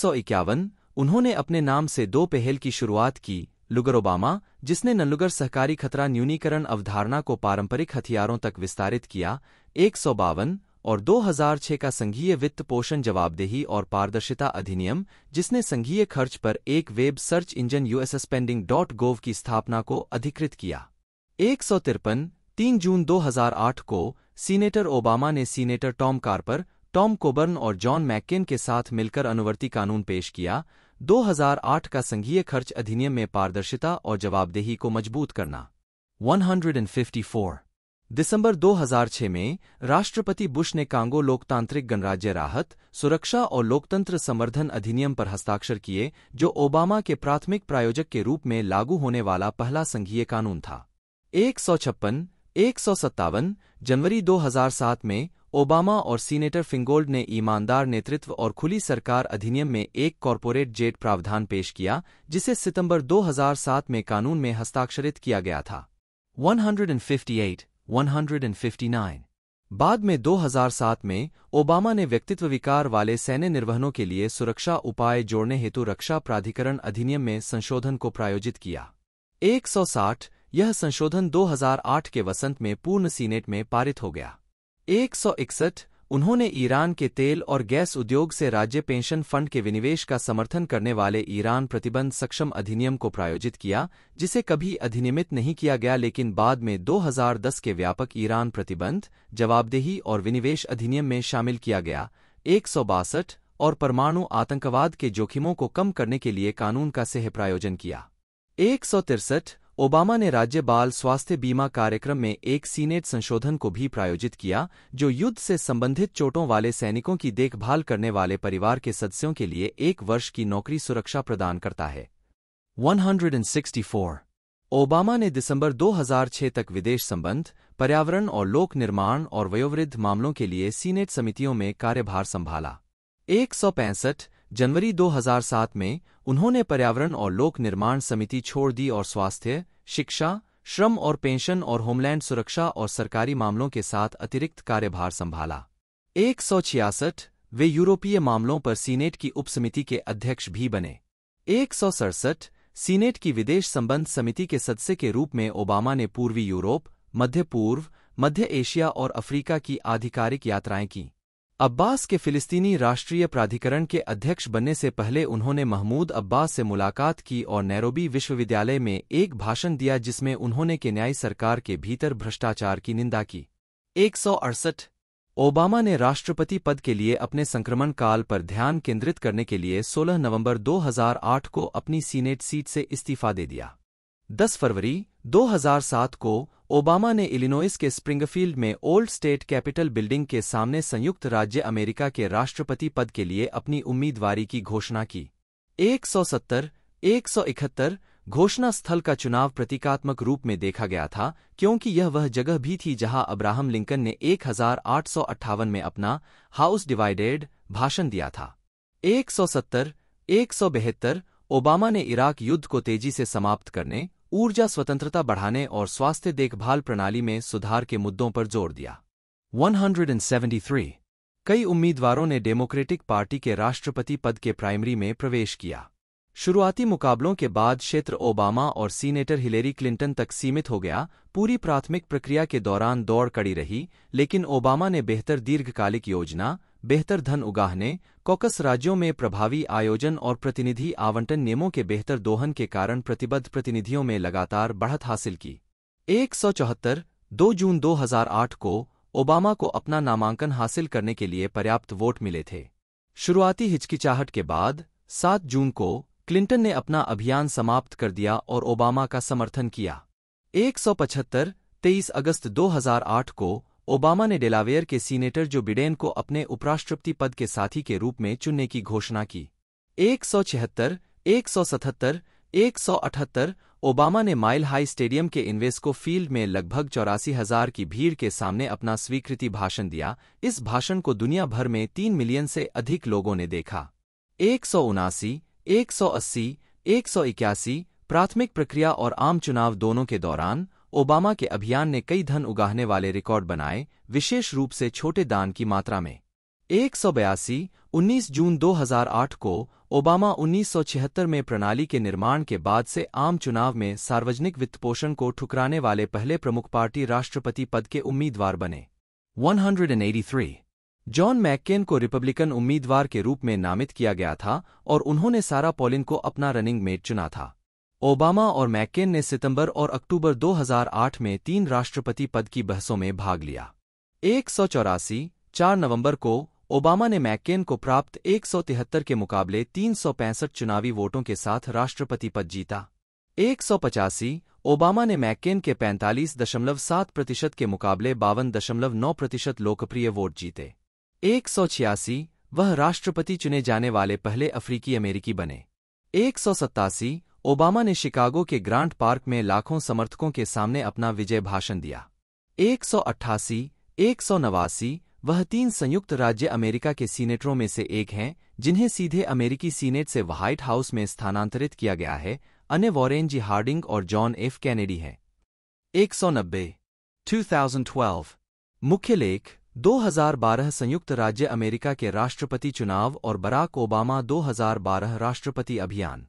उन्होंने अपने नाम से दो पहल की शुरुआत की लुगर ओबामा जिसने नलुगर सहकारी खतरा न्यूनीकरण अवधारणा को पारंपरिक हथियारों तक विस्तारित किया एक और 2006 का संघीय वित्त पोषण जवाबदेही और पारदर्शिता अधिनियम जिसने संघीय खर्च पर एक web search engine USAspending dot gov की स्थापना को अधिकृत किया एक तीन जून 2008 को सीनेटर ओबामा ने senator Tom Carper Tom Coburn और जॉन मैकेन के साथ मिलकर अनुवर्ती कानून पेश किया 2008 का संघीय खर्च अधिनियम में पारदर्शिता और जवाबदेही को मजबूत करना 154 दिसंबर 2006 में राष्ट्रपति बुश ने कांगो लोकतांत्रिक गणराज्य राहत सुरक्षा और लोकतंत्र समर्थन अधिनियम पर हस्ताक्षर किए जो ओबामा के प्राथमिक प्रायोजक के रूप में लागू होने वाला पहला संघीय कानून था एक सौ छप्पन एक सौ सत्तावन जनवरी 2007 में ओबामा और सीनेटर फिंगोल्ड ने ईमानदार नेतृत्व और खुली सरकार अधिनियम में एक कॉरपोरेट जेट प्रावधान पेश किया जिसे सितंबर 2007 में कानून में हस्ताक्षरित किया गया था 158, 159 बाद में 2007 में ओबामा ने व्यक्तित्व विकार वाले सैन्य निर्वहनों के लिए सुरक्षा उपाय जोड़ने हेतु रक्षा प्राधिकरण अधिनियम में संशोधन को प्रायोजित किया 160 यह संशोधन 2008 के वसंत में पूर्ण सीनेट में पारित हो गया एक उन्होंने ईरान के तेल और गैस उद्योग से राज्य पेंशन फंड के विनिवेश का समर्थन करने वाले ईरान प्रतिबंध सक्षम अधिनियम को प्रायोजित किया जिसे कभी अधिनियमित नहीं किया गया लेकिन बाद में 2010 के व्यापक ईरान प्रतिबंध जवाबदेही और विनिवेश अधिनियम में शामिल किया गया एक और परमाणु आतंकवाद के जोखिमों को कम करने के लिए कानून का सह प्रायोजन किया एक ओबामा ने राज्य बाल स्वास्थ्य बीमा कार्यक्रम में एक सीनेट संशोधन को भी प्रायोजित किया जो युद्ध से संबंधित चोटों वाले सैनिकों की देखभाल करने वाले परिवार के सदस्यों के लिए एक वर्ष की नौकरी सुरक्षा प्रदान करता है 164 ओबामा ने दिसंबर 2006 तक विदेश संबंध पर्यावरण और लोक निर्माण और वयोवृद्ध मामलों के लिए सीनेट समितियों में कार्यभार संभाला एक जनवरी 2007 में उन्होंने पर्यावरण और लोक निर्माण समिति छोड़ दी और स्वास्थ्य शिक्षा श्रम और पेंशन और होमलैंड सुरक्षा और सरकारी मामलों के साथ अतिरिक्त कार्यभार संभाला एक वे यूरोपीय मामलों पर सीनेट की उपसमिति के अध्यक्ष भी बने एक सीनेट की विदेश संबंध समिति के सदस्य के रूप में ओबामा ने पूर्वी यूरोप मध्य पूर्व मध्य एशिया और अफ्रीका की आधिकारिक यात्राएं की अब्बास के फिलिस्तीनी राष्ट्रीय प्राधिकरण के अध्यक्ष बनने से पहले उन्होंने महमूद अब्बास से मुलाकात की और नैरोबी विश्वविद्यालय में एक भाषण दिया जिसमें उन्होंने के न्याय सरकार के भीतर भ्रष्टाचार की निंदा की एक ओबामा ने राष्ट्रपति पद के लिए अपने संक्रमण काल पर ध्यान केंद्रित करने के लिए 16 नवंबर 2008 को अपनी सीनेट सीट से इस्तीफा दे दिया 10 फरवरी 2007 को ओबामा ने इलिनोइस के स्प्रिंगफील्ड में ओल्ड स्टेट कैपिटल बिल्डिंग के सामने संयुक्त राज्य अमेरिका के राष्ट्रपति पद के लिए अपनी उम्मीदवारी की घोषणा की 170, 171 घोषणा स्थल का चुनाव प्रतीकात्मक रूप में देखा गया था क्योंकि यह वह जगह भी थी जहां अब्राहम लिंकन ने एक में अपना हाउस डिवाइडेड भाषण दिया था 170, 172 ओबामा ने इराक युद्ध को तेजी से समाप्त करने ऊर्जा स्वतंत्रता बढ़ाने और स्वास्थ्य देखभाल प्रणाली में सुधार के मुद्दों पर जोर दिया 173 कई उम्मीदवारों ने डेमोक्रेटिक पार्टी के राष्ट्रपति पद के प्राइमरी में प्रवेश किया शुरुआती मुकाबलों के बाद क्षेत्र ओबामा और सीनेटर हिलेरी क्लिंटन तक सीमित हो गया पूरी प्राथमिक प्रक्रिया के दौरान दौड़ कड़ी रही लेकिन ओबामा ने बेहतर दीर्घकालिक योजना बेहतर धन उगाहने कोकस राज्यों में प्रभावी आयोजन और प्रतिनिधि आवंटन नियमों के बेहतर दोहन के कारण प्रतिबद्ध प्रतिनिधियों में लगातार बढ़त हासिल की एक सौ चौहत्तर दो जून 2008 को ओबामा को अपना नामांकन हासिल करने के लिए पर्याप्त वोट मिले थे शुरुआती हिचकिचाहट के बाद सात जून को क्लिंटन ने अपना अभियान समाप्त कर दिया और ओबामा का समर्थन किया एक सौ पचहत्तर तेईस अगस्त 2008 को ओबामा ने डेलावेयर के सीनेटर जो बिडेन को अपने उपराष्ट्रपति पद के साथी के रूप में चुनने की घोषणा की एक सौ छिहत्तर एक सौ सतहत्तर एक सौ अठहत्तर ओबामा ने माइल हाई स्टेडियम के इन्वेस्को फील्ड में लगभग चौरासी हजार की भीड़ के सामने अपना स्वीकृति भाषण दिया इस भाषण को दुनिया भर में तीन मिलियन से अधिक लोगों ने देखा एक सौ उनासी एक सौ अस्सी एक सौ इक्यासी प्राथमिक प्रक्रिया और आम चुनाव दोनों के दौरान ओबामा के अभियान ने कई धन उगाहने वाले रिकॉर्ड बनाए विशेष रूप से छोटे दान की मात्रा में एक सौ बयासी उन्नीस जून 2008 को ओबामा 1976 में प्रणाली के निर्माण के बाद से आम चुनाव में सार्वजनिक वित्तपोषण को ठुकराने वाले पहले प्रमुख पार्टी राष्ट्रपति पद के उम्मीदवार बने 183 जॉन मैककेन को रिपब्लिकन उम्मीदवार के रूप में नामित किया गया था और उन्होंने सारा पॉलिन को अपना रनिंग मेट चुना था ओबामा और मैकेन ने सितंबर और अक्टूबर 2008 में तीन राष्ट्रपति पद की बहसों में भाग लिया एक सौ चौरासी चार नवंबर को ओबामा ने मैकेन को प्राप्त एक सौ तिहत्तर के मुकाबले तीन सौ पैंसठ चुनावी वोटों के साथ राष्ट्रपति पद जीता एक सौ पचासी ओबामा ने मैकेन के पैंतालीस दशमलव सात प्रतिशत के मुकाबले बावन दशमलव नौ प्रतिशत लोकप्रिय वोट जीते एक सौ छियासी वह राष्ट्रपति चुने जाने वाले पहले अफ्रीकी अमेरिकी बने एक सौ सत्तासी ओबामा ने शिकागो के ग्रांट पार्क में लाखों समर्थकों के सामने अपना विजय भाषण दिया एक एक सौ अट्ठासी सौ नवासी वह तीन संयुक्त राज्य अमेरिका के सीनेटरों में से एक हैं जिन्हें सीधे अमेरिकी सीनेट से व्हाइट हाउस में स्थानांतरित किया गया है अन्य वॉरेन जी हार्डिंग और जॉन एफ कैनेडी हैं एक सौ नब्बे मुख्य लेख 2012 संयुक्त राज्य अमेरिका के राष्ट्रपति चुनाव और बराक ओबामा 2012 राष्ट्रपति अभियान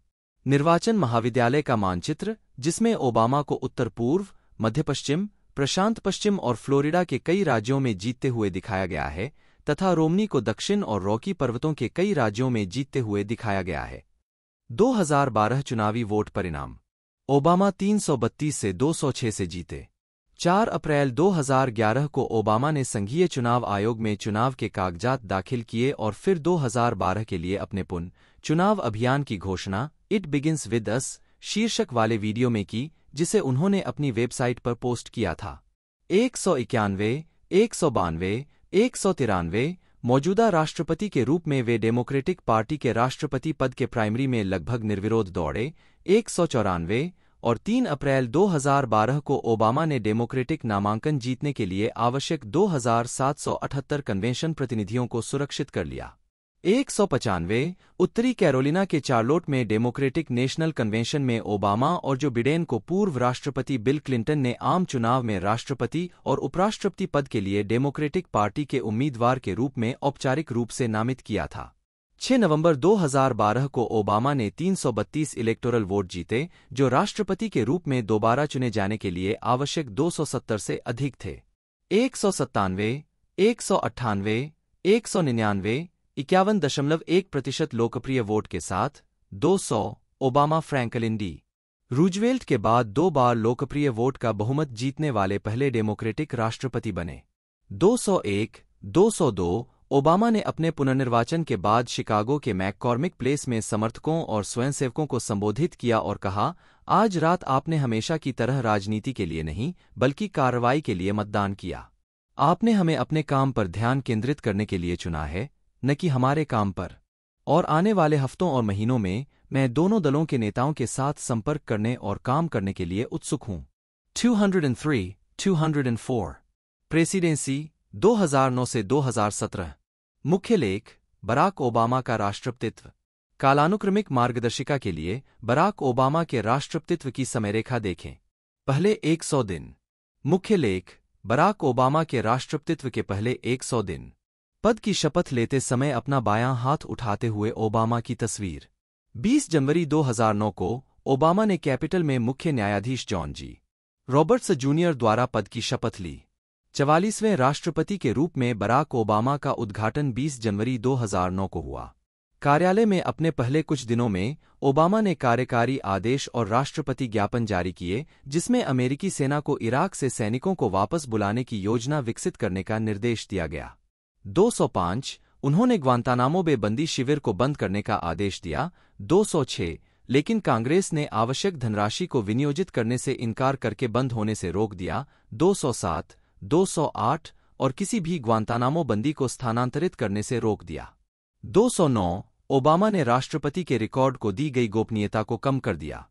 निर्वाचन महाविद्यालय का मानचित्र जिसमें ओबामा को उत्तर पूर्व मध्य पश्चिम प्रशांत पश्चिम और फ्लोरिडा के कई राज्यों में जीतते हुए दिखाया गया है तथा रोमनी को दक्षिण और रॉकी पर्वतों के कई राज्यों में जीतते हुए दिखाया गया है 2012 चुनावी वोट परिणाम ओबामा 332 से 206 से जीते 4 अप्रैल 2011 को ओबामा ने संघीय चुनाव आयोग में चुनाव के कागजात दाखिल किए और फिर 2012 के लिए अपने पुन चुनाव अभियान की घोषणा इट बिगिंस विद अस शीर्षक वाले वीडियो में की जिसे उन्होंने अपनी वेबसाइट पर पोस्ट किया था एक सौ इक्यानवे एक सौ बानवे एक सौ तिरानवे मौजूदा राष्ट्रपति के रूप में वे डेमोक्रेटिक पार्टी के राष्ट्रपति पद के प्राइमरी में लगभग निर्विरोध दौड़े एक सौ चौरानवे और 3 अप्रैल 2012 को ओबामा ने डेमोक्रेटिक नामांकन जीतने के लिए आवश्यक 2778 कन्वेंशन प्रतिनिधियों को सुरक्षित कर लिया एक सौ पचानवे उत्तरी कैरोलिना के चार्लोट में डेमोक्रेटिक नेशनल कन्वेंशन में ओबामा और जो बिडेन को पूर्व राष्ट्रपति बिल क्लिंटन ने आम चुनाव में राष्ट्रपति और उपराष्ट्रपति पद के लिए डेमोक्रेटिक पार्टी के उम्मीदवार के रूप में औपचारिक रूप से नामित किया था 6 नवंबर 2012 को ओबामा ने 332 इलेक्टोरल वोट जीते जो राष्ट्रपति के रूप में दोबारा चुने जाने के लिए आवश्यक 270 से अधिक थे एक सौ सत्तानवे एक सौ अट्ठानवे एक सौ निन्यानवे इक्यावन दशमलव एक प्रतिशत लोकप्रिय वोट के साथ 200 ओबामा फ्रैंकलिन डी रूजवेल्ट के बाद दो बार लोकप्रिय वोट का बहुमत जीतने वाले पहले डेमोक्रेटिक राष्ट्रपति बने 201, 202 ओबामा ने अपने पुनर्निर्वाचन के बाद शिकागो के मैककॉर्मिक प्लेस में समर्थकों और स्वयंसेवकों को संबोधित किया और कहा आज रात आपने हमेशा की तरह राजनीति के लिए नहीं बल्कि कार्रवाई के लिए मतदान किया आपने हमें अपने काम पर ध्यान केंद्रित करने के लिए चुना है न कि हमारे काम पर और आने वाले हफ्तों और महीनों में मैं दोनों दलों के नेताओं के साथ संपर्क करने और काम करने के लिए उत्सुक हूं 203, 204 प्रेसिडेंसी 2009 से 2017 मुख्य लेख बराक ओबामा का राष्ट्रपतित्व कालानुक्रमिक मार्गदर्शिका के लिए बराक ओबामा के राष्ट्रपतित्व की समयरेखा देखें पहले 100 दिन मुख्य लेख बराक ओबामा के राष्ट्रपतित्व के पहले 100 दिन पद की शपथ लेते समय अपना बायां हाथ उठाते हुए ओबामा की तस्वीर 20 जनवरी 2009 को ओबामा ने कैपिटल में मुख्य न्यायाधीश जॉन जी रॉबर्ट्स जूनियर द्वारा पद की शपथ ली चवालीसवें राष्ट्रपति के रूप में बराक ओबामा का उद्घाटन 20 जनवरी 2009 को हुआ कार्यालय में अपने पहले कुछ दिनों में ओबामा ने कार्यकारी आदेश और राष्ट्रपति ज्ञापन जारी किए जिसमें अमेरिकी सेना को इराक से सैनिकों को वापस बुलाने की योजना विकसित करने का निर्देश दिया गया 205 उन्होंने ग्वांतानामो बे बंदी शिविर को बंद करने का आदेश दिया 206 लेकिन कांग्रेस ने आवश्यक धनराशि को विनियोजित करने से इनकार करके बंद होने से रोक दिया 207, 208 और किसी भी ग्वांतानामो बंदी को स्थानांतरित करने से रोक दिया 209 ओबामा ने राष्ट्रपति के रिकॉर्ड को दी गई गोपनीयता को कम कर दिया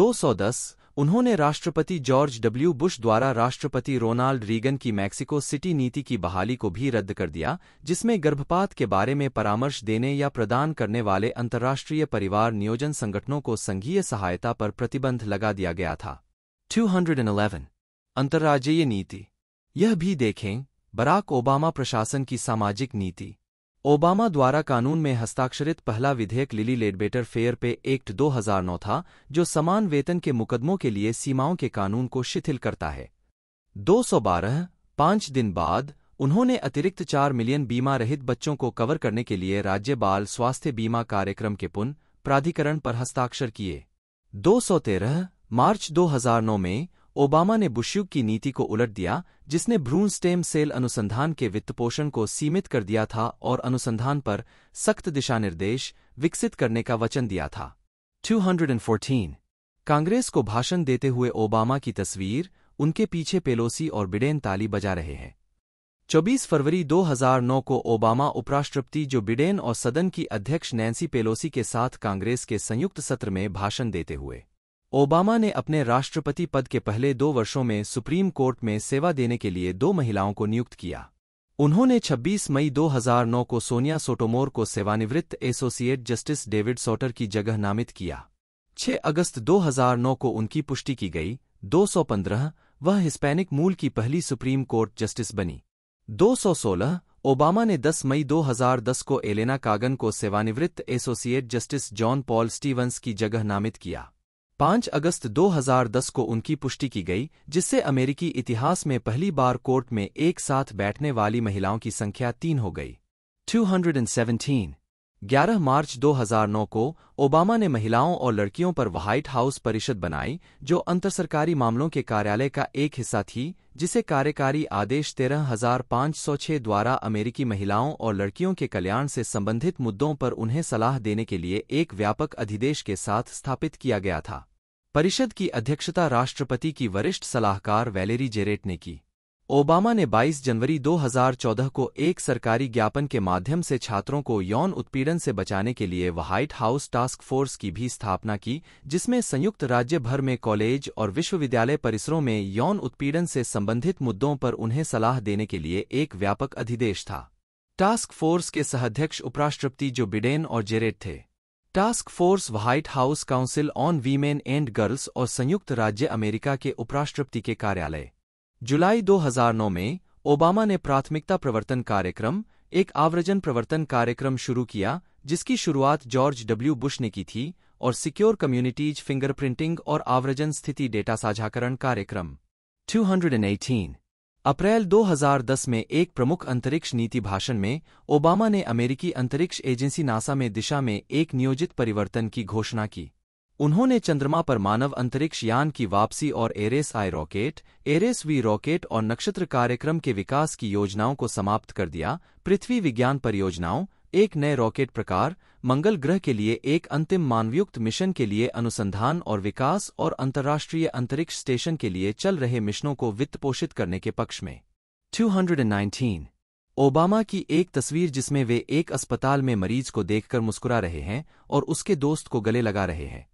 210 उन्होंने राष्ट्रपति जॉर्ज डब्ल्यू बुश द्वारा राष्ट्रपति रोनाल्ड रीगन की मैक्सिको सिटी नीति की बहाली को भी रद्द कर दिया जिसमें गर्भपात के बारे में परामर्श देने या प्रदान करने वाले अंतर्राष्ट्रीय परिवार नियोजन संगठनों को संघीय सहायता पर प्रतिबंध लगा दिया गया था 211 अंतर्राज्यीय नीति यह भी देखें बराक ओबामा प्रशासन की सामाजिक नीति ओबामा द्वारा कानून में हस्ताक्षरित पहला विधेयक Lilly Ledbetter fair pay act 2009 था जो समान वेतन के मुकदमों के लिए सीमाओं के कानून को शिथिल करता है 212 पांच दिन बाद उन्होंने अतिरिक्त चार मिलियन बीमा रहित बच्चों को कवर करने के लिए राज्य बाल स्वास्थ्य बीमा कार्यक्रम के पुन प्राधिकरण पर हस्ताक्षर किए 213 मार्च 2009 में ओबामा ने बुश्युग की नीति को उलट दिया जिसने भ्रूण स्टेम सेल अनुसंधान के वित्तपोषण को सीमित कर दिया था और अनुसंधान पर सख्त दिशानिर्देश विकसित करने का वचन दिया था 214 कांग्रेस को भाषण देते हुए ओबामा की तस्वीर उनके पीछे पेलोसी और बिडेन ताली बजा रहे हैं 24 फरवरी 2009 को ओबामा उपराष्ट्रपति जो बिडेन और सदन की अध्यक्ष नैन्सी पेलोसी के साथ कांग्रेस के संयुक्त सत्र में भाषण देते हुए ओबामा ने अपने राष्ट्रपति पद के पहले दो वर्षों में सुप्रीम कोर्ट में सेवा देने के लिए दो महिलाओं को नियुक्त किया उन्होंने 26 मई 2009 को सोनिया सोटोमोर को सेवानिवृत्त एसोसिएट जस्टिस डेविड सोटर की जगह नामित किया 6 अगस्त 2009 को उनकी पुष्टि की गई 215 वह हिस्पैनिक मूल की पहली सुप्रीम कोर्ट जस्टिस बनी 216 ओबामा ने 10 मई 2010 को एलेना कागन को सेवानिवृत्त associate justice John Paul Stevens की जगह नामित किया पांच अगस्त 2010 को उनकी पुष्टि की गई जिससे अमेरिकी इतिहास में पहली बार कोर्ट में एक साथ बैठने वाली महिलाओं की संख्या तीन हो गई 217 11 मार्च 2009 को ओबामा ने महिलाओं और लड़कियों पर व्हाइट हाउस परिषद बनाई जो अंतर सरकारी मामलों के कार्यालय का एक हिस्सा थी जिसे कार्यकारी आदेश 13506 द्वारा अमेरिकी महिलाओं और लड़कियों के कल्याण से संबंधित मुद्दों पर उन्हें सलाह देने के लिए एक व्यापक अधिदेश के साथ स्थापित किया गया था परिषद की अध्यक्षता राष्ट्रपति की वरिष्ठ सलाहकार वैलेरी जेरेट ने की ओबामा ने 22 जनवरी 2014 को एक सरकारी ज्ञापन के माध्यम से छात्रों को यौन उत्पीड़न से बचाने के लिए व्हाइट हाउस टास्क फोर्स की भी स्थापना की जिसमें संयुक्त राज्य भर में कॉलेज और विश्वविद्यालय परिसरों में यौन उत्पीड़न से संबंधित मुद्दों पर उन्हें सलाह देने के लिए एक व्यापक अधिदेश था टास्क फोर्स के सहाध्यक्ष उपराष्ट्रपति जो बिडेन और जेरेट थे task force White House council on women and girls और संयुक्त राज्य अमेरिका के उपराष्ट्रपति के कार्यालय जुलाई 2009 में ओबामा ने प्राथमिकता प्रवर्तन कार्यक्रम एक आव्रजन प्रवर्तन कार्यक्रम शुरू किया जिसकी शुरुआत जॉर्ज डब्ल्यू बुश ने की थी और सिक्योर कम्युनिटीज फिंगरप्रिंटिंग और आव्रजन स्थिति डेटा साझाकरण कार्यक्रम 218 अप्रैल 2010 में एक प्रमुख अंतरिक्ष नीति भाषण में ओबामा ने अमेरिकी अंतरिक्ष एजेंसी नासा में दिशा में एक नियोजित परिवर्तन की घोषणा की उन्होंने चंद्रमा पर मानव अंतरिक्ष यान की वापसी और Ares I rocket Ares V rocket और नक्षत्र कार्यक्रम के विकास की योजनाओं को समाप्त कर दिया पृथ्वी विज्ञान परियोजनाओं एक नए रॉकेट प्रकार मंगल ग्रह के लिए एक अंतिम मानवयुक्त मिशन के लिए अनुसंधान और विकास और अंतर्राष्ट्रीय अंतरिक्ष स्टेशन के लिए चल रहे मिशनों को वित्त पोषित करने के पक्ष में 219 ओबामा की एक तस्वीर जिसमें वे एक अस्पताल में मरीज को देखकर मुस्कुरा रहे हैं और उसके दोस्त को गले लगा रहे हैं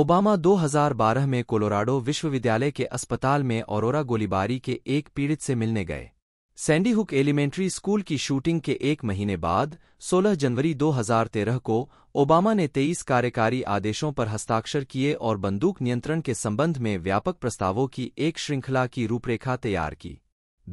ओबामा 2012 में कोलोराडो विश्वविद्यालय के अस्पताल में औरोरा गोलीबारी के एक पीड़ित से मिलने गए सैंडी हुक एलिमेंट्री स्कूल की शूटिंग के एक महीने बाद 16 जनवरी 2013 को ओबामा ने 23 कार्यकारी आदेशों पर हस्ताक्षर किए और बंदूक नियंत्रण के संबंध में व्यापक प्रस्तावों की एक श्रृंखला की रूपरेखा तैयार की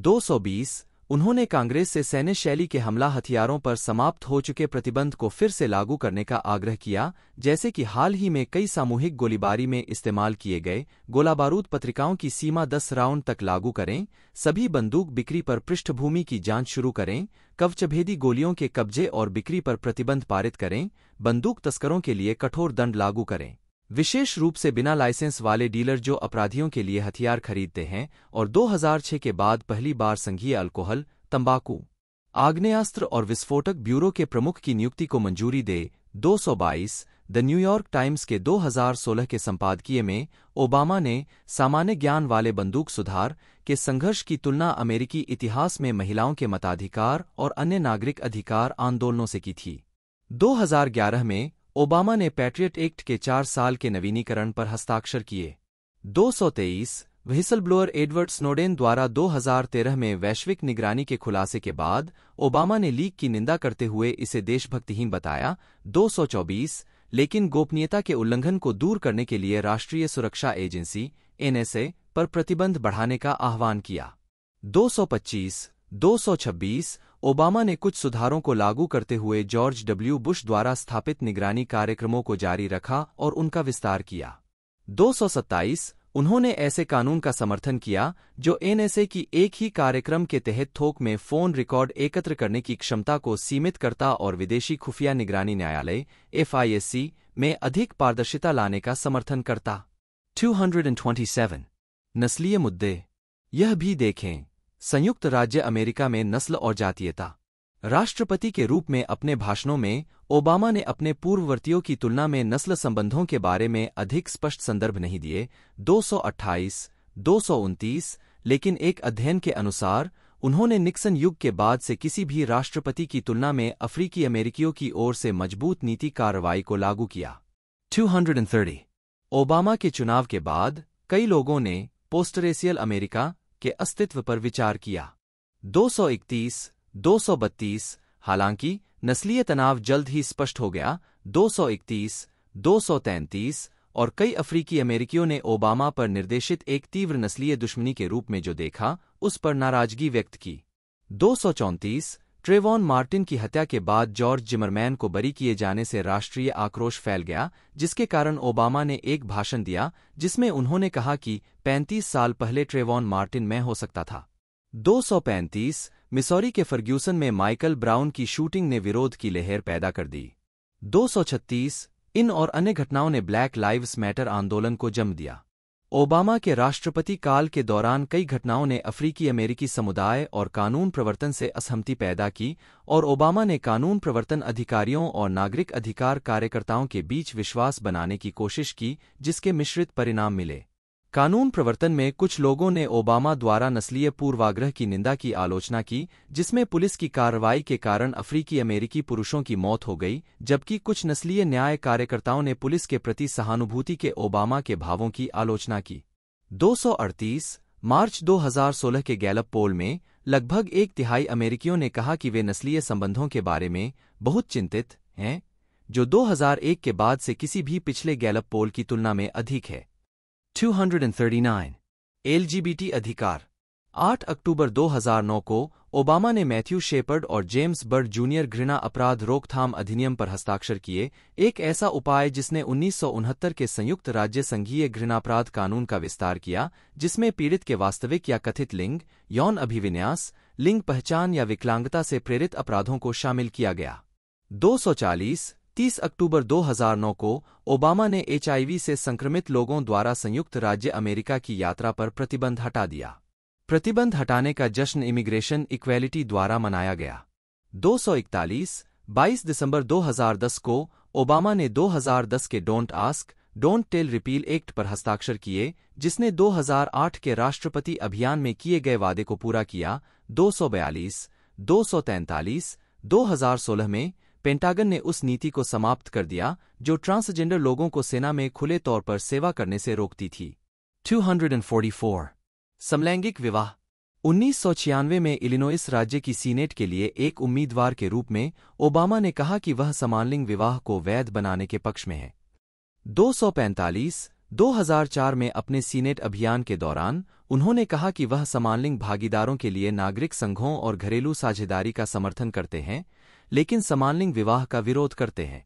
220 उन्होंने कांग्रेस से सैन्य शैली के हमला हथियारों पर समाप्त हो चुके प्रतिबंध को फिर से लागू करने का आग्रह किया जैसे कि हाल ही में कई सामूहिक गोलीबारी में इस्तेमाल किए गए गोला बारूद पत्रिकाओं की सीमा दस राउंड तक लागू करें सभी बंदूक बिक्री पर पृष्ठभूमि की जांच शुरू करें कवचभेदी गोलियों के कब्जे और बिक्री पर प्रतिबंध पारित करें बंदूक तस्करों के लिए कठोर दंड लागू करें विशेष रूप से बिना लाइसेंस वाले डीलर जो अपराधियों के लिए हथियार खरीदते हैं और 2006 के बाद पहली बार संघीय अल्कोहल तंबाकू आग्नेयास्त्र और विस्फोटक ब्यूरो के प्रमुख की नियुक्ति को मंजूरी दे 222 द न्यूयॉर्क टाइम्स के 2016 के संपादकीय में ओबामा ने सामान्य ज्ञान वाले बंदूक सुधार के संघर्ष की तुलना अमेरिकी इतिहास में महिलाओं के मताधिकार और अन्य नागरिक अधिकार आंदोलनों से की थी 2011 में ओबामा ने पैट्रियट एक्ट के चार साल के नवीनीकरण पर हस्ताक्षर किए 223 व्हीसल ब्लोअर एडवर्ड स्नोडेन द्वारा 2013 में वैश्विक निगरानी के खुलासे के बाद ओबामा ने लीक की निंदा करते हुए इसे देशभक्तिहीन बताया 224 लेकिन गोपनीयता के उल्लंघन को दूर करने के लिए राष्ट्रीय सुरक्षा एजेंसी एनएसए पर प्रतिबंध बढ़ाने का आह्वान किया 225, 226 ओबामा ने कुछ सुधारों को लागू करते हुए जॉर्ज डब्ल्यू बुश द्वारा स्थापित निगरानी कार्यक्रमों को जारी रखा और उनका विस्तार किया दो उन्होंने ऐसे कानून का समर्थन किया जो एनएसए की एक ही कार्यक्रम के तहत थोक में फोन रिकॉर्ड एकत्र करने की क्षमता को सीमित करता और विदेशी खुफिया निगरानी न्यायालय एफआईएससी में अधिक पारदर्शिता लाने का समर्थन करता 227 नस्लीय मुद्दे यह भी देखें संयुक्त राज्य अमेरिका में नस्ल और जातीयता राष्ट्रपति के रूप में अपने भाषणों में ओबामा ने अपने पूर्ववर्तियों की तुलना में नस्ल संबंधों के बारे में अधिक स्पष्ट संदर्भ नहीं दिए 228, 229, लेकिन एक अध्ययन के अनुसार उन्होंने निक्सन युग के बाद से किसी भी राष्ट्रपति की तुलना में अफ्रीकी अमेरिकियों की ओर से मजबूत नीति कार्रवाई को लागू किया 230 ओबामा के चुनाव के बाद कई लोगों ने पोस्टरेसियल अमेरिका के अस्तित्व पर विचार किया 231, 232, हालांकि नस्लीय तनाव जल्द ही स्पष्ट हो गया 231, 233 और कई अफ्रीकी अमेरिकियों ने ओबामा पर निर्देशित एक तीव्र नस्लीय दुश्मनी के रूप में जो देखा उस पर नाराजगी व्यक्त की दो सौ चौंतीस ट्रेवॉन मार्टिन की हत्या के बाद जॉर्ज जिमरमैन को बरी किए जाने से राष्ट्रीय आक्रोश फैल गया जिसके कारण ओबामा ने एक भाषण दिया जिसमें उन्होंने कहा कि 35 साल पहले ट्रेवॉन मार्टिन में हो सकता था 235 मिसौरी के फर्ग्यूसन में माइकल ब्राउन की शूटिंग ने विरोध की लहर पैदा कर दी 236 इन और अन्य घटनाओं ने ब्लैक लाइव्स मैटर आंदोलन को जन्म दिया ओबामा के राष्ट्रपति काल के दौरान कई घटनाओं ने अफ्रीकी अमेरिकी समुदाय और कानून प्रवर्तन से असहमति पैदा की और ओबामा ने कानून प्रवर्तन अधिकारियों और नागरिक अधिकार कार्यकर्ताओं के बीच विश्वास बनाने की कोशिश की जिसके मिश्रित परिणाम मिले कानून प्रवर्तन में कुछ लोगों ने ओबामा द्वारा नस्लीय पूर्वाग्रह की निंदा की आलोचना की जिसमें पुलिस की कार्रवाई के कारण अफ्रीकी अमेरिकी पुरुषों की मौत हो गई जबकि कुछ नस्लीय न्याय कार्यकर्ताओं ने पुलिस के प्रति सहानुभूति के ओबामा के भावों की आलोचना की 238 मार्च 2016 के गैलप पोल में लगभग एक तिहाई अमेरिकियों ने कहा कि वे नस्लीय संबंधों के बारे में बहुत चिंतित हैं जो दो के बाद से किसी भी पिछले गैलप पोल की तुलना में अधिक है 239. एलजीबीटी अधिकार 8 अक्टूबर 2009 को ओबामा ने मैथ्यू शेपर्ड और जेम्स बर्ड जूनियर घृणा अपराध रोकथाम अधिनियम पर हस्ताक्षर किए एक ऐसा उपाय जिसने उन्नीस के संयुक्त राज्य संघीय घृणापराध कानून का विस्तार किया जिसमें पीड़ित के वास्तविक या कथित लिंग यौन अभिविन्यास लिंग पहचान या विकलांगता से प्रेरित अपराधों को शामिल किया गया 240 30 अक्टूबर 2009 को ओबामा ने एचआईवी से संक्रमित लोगों द्वारा संयुक्त राज्य अमेरिका की यात्रा पर प्रतिबंध हटा दिया प्रतिबंध हटाने का जश्न इमिग्रेशन इक्वेलिटी द्वारा मनाया गया 241 22 दिसंबर 2010 को ओबामा ने 2010 के don't ask don't tell repeal act पर हस्ताक्षर किए जिसने 2008 के राष्ट्रपति अभियान में किए गए वादे को पूरा किया 242, 243, 2016 में पेंटागन ने उस नीति को समाप्त कर दिया जो ट्रांसजेंडर लोगों को सेना में खुले तौर पर सेवा करने से रोकती थी 244 समलैंगिक विवाह उन्नीस में इलिनोइस राज्य की सीनेट के लिए एक उम्मीदवार के रूप में ओबामा ने कहा कि वह समानलिंग विवाह को वैध बनाने के पक्ष में है 245 2004 में अपने सीनेट अभियान के दौरान उन्होंने कहा कि वह समानलिंग भागीदारों के लिए नागरिक संघों और घरेलू साझेदारी का समर्थन करते हैं लेकिन समानलिंग विवाह का विरोध करते हैं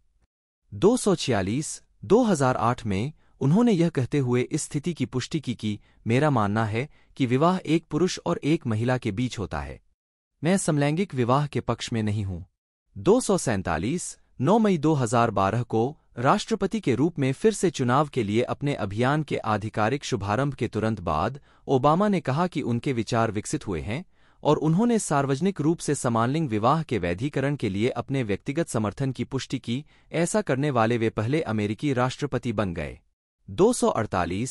दो सौ छियालीस 2008 में उन्होंने यह कहते हुए इस स्थिति की पुष्टि की कि मेरा मानना है कि विवाह एक पुरुष और एक महिला के बीच होता है मैं समलैंगिक विवाह के पक्ष में नहीं हूं दो सौ सैंतालीस नौ मई 2012 को राष्ट्रपति के रूप में फिर से चुनाव के लिए अपने अभियान के आधिकारिक शुभारंभ के तुरंत बाद ओबामा ने कहा कि उनके विचार विकसित हुए हैं और उन्होंने सार्वजनिक रूप से समानलिंग विवाह के वैधीकरण के लिए अपने व्यक्तिगत समर्थन की पुष्टि की ऐसा करने वाले वे पहले अमेरिकी राष्ट्रपति बन गए 248,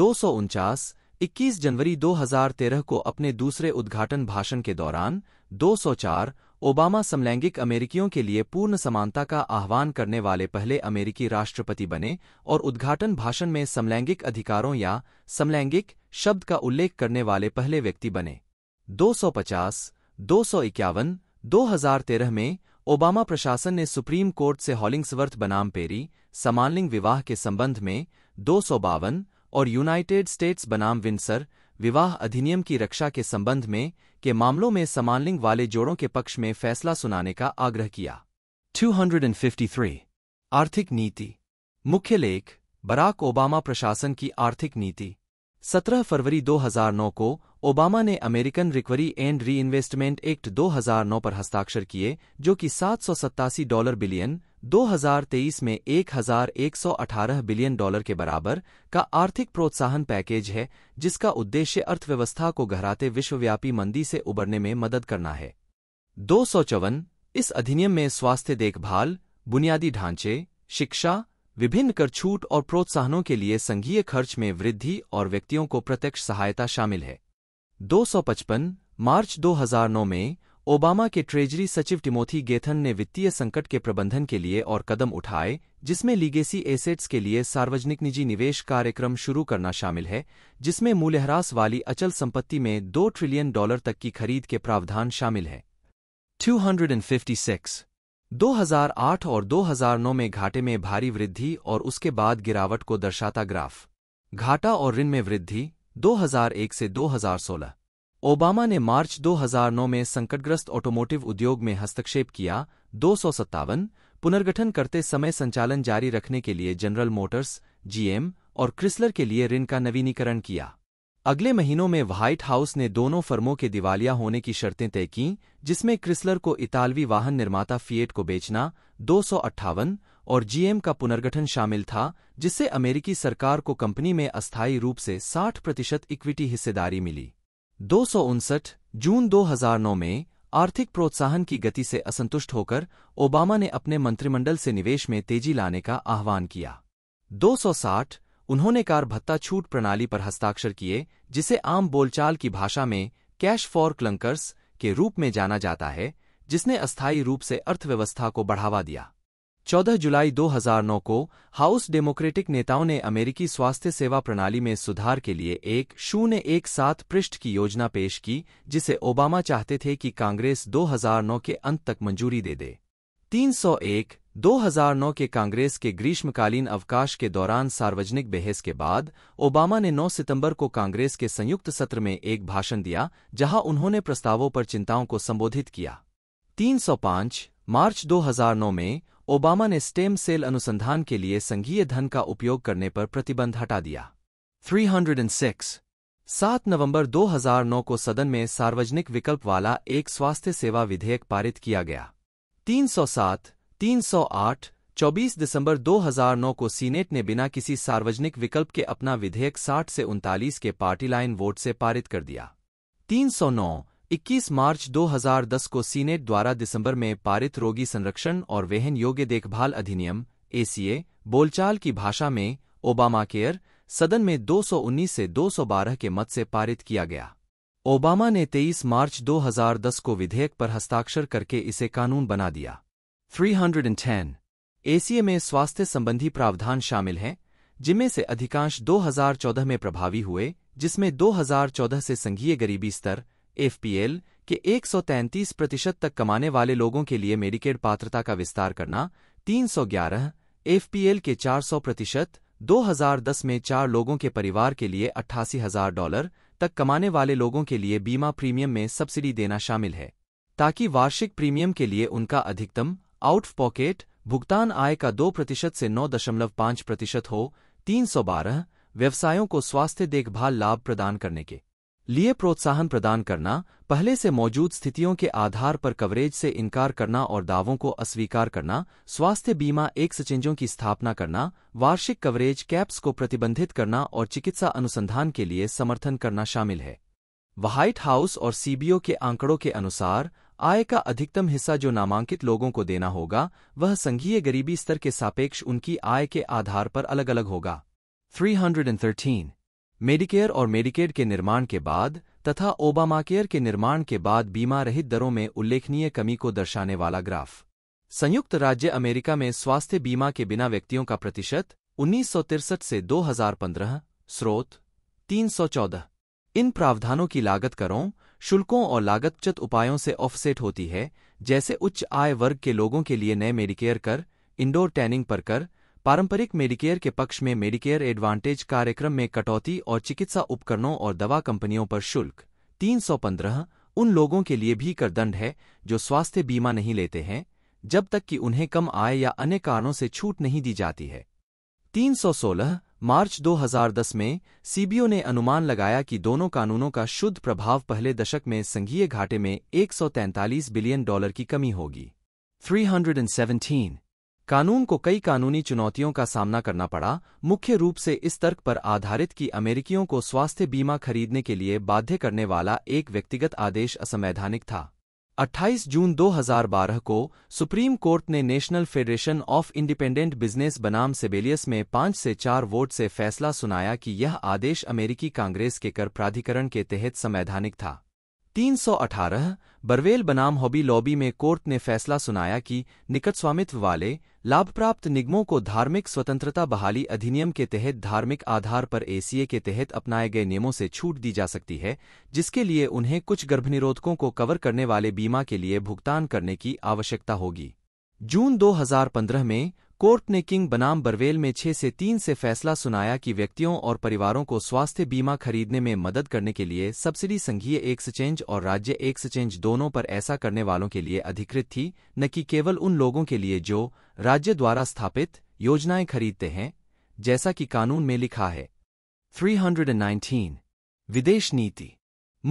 249, 21 जनवरी 2013 को अपने दूसरे उद्घाटन भाषण के दौरान 204 ओबामा समलैंगिक अमेरिकियों के लिए पूर्ण समानता का आह्वान करने वाले पहले अमेरिकी राष्ट्रपति बने और उद्घाटन भाषण में समलैंगिक अधिकारों या समलैंगिक शब्द का उल्लेख करने वाले पहले व्यक्ति बने 250, दो सौ इक्यावन दो हजार तेरह में ओबामा प्रशासन ने सुप्रीम कोर्ट से हॉलिंग्सवर्थ बनाम पेरी समानलिंग विवाह के संबंध में दो सौ बावन और यूनाइटेड स्टेट्स बनाम विंसर विवाह अधिनियम की रक्षा के संबंध में के मामलों में समानलिंग वाले जोड़ों के पक्ष में फैसला सुनाने का आग्रह किया 253 आर्थिक नीति मुख्य लेख बराक ओबामा प्रशासन की आर्थिक नीति 17 फरवरी 2009 को ओबामा ने American recovery and reinvestment act 2009 पर हस्ताक्षर किए जो कि सात डॉलर बिलियन 2023 में 1118 बिलियन डॉलर के बराबर का आर्थिक प्रोत्साहन पैकेज है जिसका उद्देश्य अर्थव्यवस्था को गहराते विश्वव्यापी मंदी से उबरने में मदद करना है दो इस अधिनियम में स्वास्थ्य देखभाल बुनियादी ढांचे शिक्षा विभिन्न कर छूट और प्रोत्साहनों के लिए संघीय खर्च में वृद्धि और व्यक्तियों को प्रत्यक्ष सहायता शामिल है 255 मार्च 2009 में ओबामा के ट्रेजरी सचिव टिमोथी गेथन ने वित्तीय संकट के प्रबंधन के लिए और कदम उठाए जिसमें लीगेसी एसेट्स के लिए सार्वजनिक निजी निवेश कार्यक्रम शुरू करना शामिल है जिसमें मूल्यह्रास वाली अचल संपत्ति में दो ट्रिलियन डॉलर तक की खरीद के प्रावधान शामिल है 256 2008 और 2009 में घाटे में भारी वृद्धि और उसके बाद गिरावट को दर्शाता ग्राफ घाटा और ऋण में वृद्धि 2001 से 2016 ओबामा ने मार्च 2009 में संकटग्रस्त ऑटोमोटिव उद्योग में हस्तक्षेप किया दो पुनर्गठन करते समय संचालन जारी रखने के लिए जनरल मोटर्स जीएम और क्रिसलर के लिए ऋण का नवीनीकरण किया अगले महीनों में व्हाइट हाउस ने दोनों फर्मों के दिवालिया होने की शर्तें तय कीं जिसमें क्रिसलर को इतालवी वाहन निर्माता फिएट को बेचना दो और जीएम का पुनर्गठन शामिल था जिससे अमेरिकी सरकार को कंपनी में अस्थायी रूप से 60 प्रतिशत इक्विटी हिस्सेदारी मिली दो जून 2009 में आर्थिक प्रोत्साहन की गति से असंतुष्ट होकर ओबामा ने अपने मंत्रिमंडल से निवेश में तेजी लाने का आह्वान किया 260 उन्होंने कार भत्ता छूट प्रणाली पर हस्ताक्षर किए जिसे आम बोलचाल की भाषा में कैश फॉर क्लंकर्स के रूप में जाना जाता है जिसने अस्थायी रूप से अर्थव्यवस्था को बढ़ावा दिया 14 जुलाई 2009 को हाउस डेमोक्रेटिक नेताओं ने अमेरिकी स्वास्थ्य सेवा प्रणाली में सुधार के लिए एक शून्य एक सात पृष्ठ की योजना पेश की जिसे ओबामा चाहते थे कि कांग्रेस 2009 के अंत तक मंजूरी दे दे 301 2009 के कांग्रेस के ग्रीष्मकालीन अवकाश के दौरान सार्वजनिक बहस के बाद ओबामा ने 9 सितंबर को कांग्रेस के संयुक्त सत्र में एक भाषण दिया जहां उन्होंने प्रस्तावों पर चिंताओं को संबोधित किया 305 मार्च 2009 में ओबामा ने स्टेम सेल अनुसंधान के लिए संघीय धन का उपयोग करने पर प्रतिबंध हटा दिया 306 सात नवंबर 2009 को सदन में सार्वजनिक विकल्प वाला एक स्वास्थ्य सेवा विधेयक पारित किया गया 307 308 24 दिसंबर 2009 को सीनेट ने बिना किसी सार्वजनिक विकल्प के अपना विधेयक 60 से उनतालीस के पार्टी लाइन वोट से पारित कर दिया 309 21 मार्च 2010 को सीनेट द्वारा दिसंबर में पारित रोगी संरक्षण और वेहन योग्य देखभाल अधिनियम एसीए बोलचाल की भाषा में ओबामा केयर सदन में 219 से 212 के मत से पारित किया गया ओबामा ने 23 मार्च 2010 को विधेयक पर हस्ताक्षर करके इसे कानून बना दिया 310 एसीए में स्वास्थ्य संबंधी प्रावधान शामिल हैं जिनमें से अधिकांश 2014 में प्रभावी हुए जिसमें 2014 से संघीय गरीबी स्तर एफपीएल के 133 प्रतिशत तक कमाने वाले लोगों के लिए मेडिकेड पात्रता का विस्तार करना 311 एफपीएल के 400 प्रतिशत 2010 में चार लोगों के परिवार के लिए अट्ठासी हजार डॉलर तक कमाने वाले लोगों के लिए बीमा प्रीमियम में सब्सिडी देना शामिल है ताकि वार्षिक प्रीमियम के लिए उनका अधिकतम आउट पॉकेट भुगतान आय का दो प्रतिशत से नौ दशमलव पांच प्रतिशत हो तीन सौ बारह व्यवसायों को स्वास्थ्य देखभाल लाभ प्रदान करने के लिए प्रोत्साहन प्रदान करना पहले से मौजूद स्थितियों के आधार पर कवरेज से इनकार करना और दावों को अस्वीकार करना स्वास्थ्य बीमा एक्सचेंजों की स्थापना करना वार्षिक कवरेज कैप्स को प्रतिबंधित करना और चिकित्सा अनुसंधान के लिए समर्थन करना शामिल है व्हाइट हाउस और सीबीओ के आंकड़ों के अनुसार आय का अधिकतम हिस्सा जो नामांकित लोगों को देना होगा वह संघीय गरीबी स्तर के सापेक्ष उनकी आय के आधार पर अलग अलग होगा 313 मेडिकेयर और मेडिकेड के निर्माण के बाद तथा ओबामाकेयर के निर्माण के बाद बीमा रहित दरों में उल्लेखनीय कमी को दर्शाने वाला ग्राफ संयुक्त राज्य अमेरिका में स्वास्थ्य बीमा के बिना व्यक्तियों का प्रतिशत उन्नीस से 2015 स्रोत 314 इन प्रावधानों की लागत करों शुल्कों और लागतचत उपायों से ऑफसेट होती है जैसे उच्च आय वर्ग के लोगों के लिए नए मेडिकेयर कर इंडोर टैनिंग पर कर पारंपरिक मेडिकेयर के पक्ष में मेडिकेयर एडवांटेज कार्यक्रम में कटौती और चिकित्सा उपकरणों और दवा कंपनियों पर शुल्क 315 उन लोगों के लिए भी कर दंड है जो स्वास्थ्य बीमा नहीं लेते हैं जब तक कि उन्हें कम आय या अन्य कारणों से छूट नहीं दी जाती है 316 मार्च 2010 में सीबीओ ने अनुमान लगाया कि दोनों कानूनों का शुद्ध प्रभाव पहले दशक में संघीय घाटे में 143 बिलियन डॉलर की कमी होगी 317 कानून को कई कानूनी चुनौतियों का सामना करना पड़ा मुख्य रूप से इस तर्क पर आधारित कि अमेरिकियों को स्वास्थ्य बीमा खरीदने के लिए बाध्य करने वाला एक व्यक्तिगत आदेश असंवैधानिक था 28 जून 2012 को सुप्रीम कोर्ट ने national federation of independent business बनाम सेबेलियस में पांच से चार वोट से फैसला सुनाया कि यह आदेश अमेरिकी कांग्रेस के कर प्राधिकरण के तहत संवैधानिक था 318 बरवेल बनाम हॉबी लॉबी में कोर्ट ने फैसला सुनाया कि निकट स्वामित्व वाले लाभ प्राप्त निगमों को धार्मिक स्वतंत्रता बहाली अधिनियम के तहत धार्मिक आधार पर एसीए के तहत अपनाए गए नियमों से छूट दी जा सकती है जिसके लिए उन्हें कुछ गर्भनिरोधकों को कवर करने वाले बीमा के लिए भुगतान करने की आवश्यकता होगी जून 2015 में कोर्ट ने किंग बनाम बरवेल में छह से तीन से फैसला सुनाया कि व्यक्तियों और परिवारों को स्वास्थ्य बीमा खरीदने में मदद करने के लिए सब्सिडी संघीय एक्सचेंज और राज्य एक्सचेंज दोनों पर ऐसा करने वालों के लिए अधिकृत थी न कि केवल उन लोगों के लिए जो राज्य द्वारा स्थापित योजनाएं खरीदते हैं जैसा कि कानून में लिखा है 319 विदेश नीति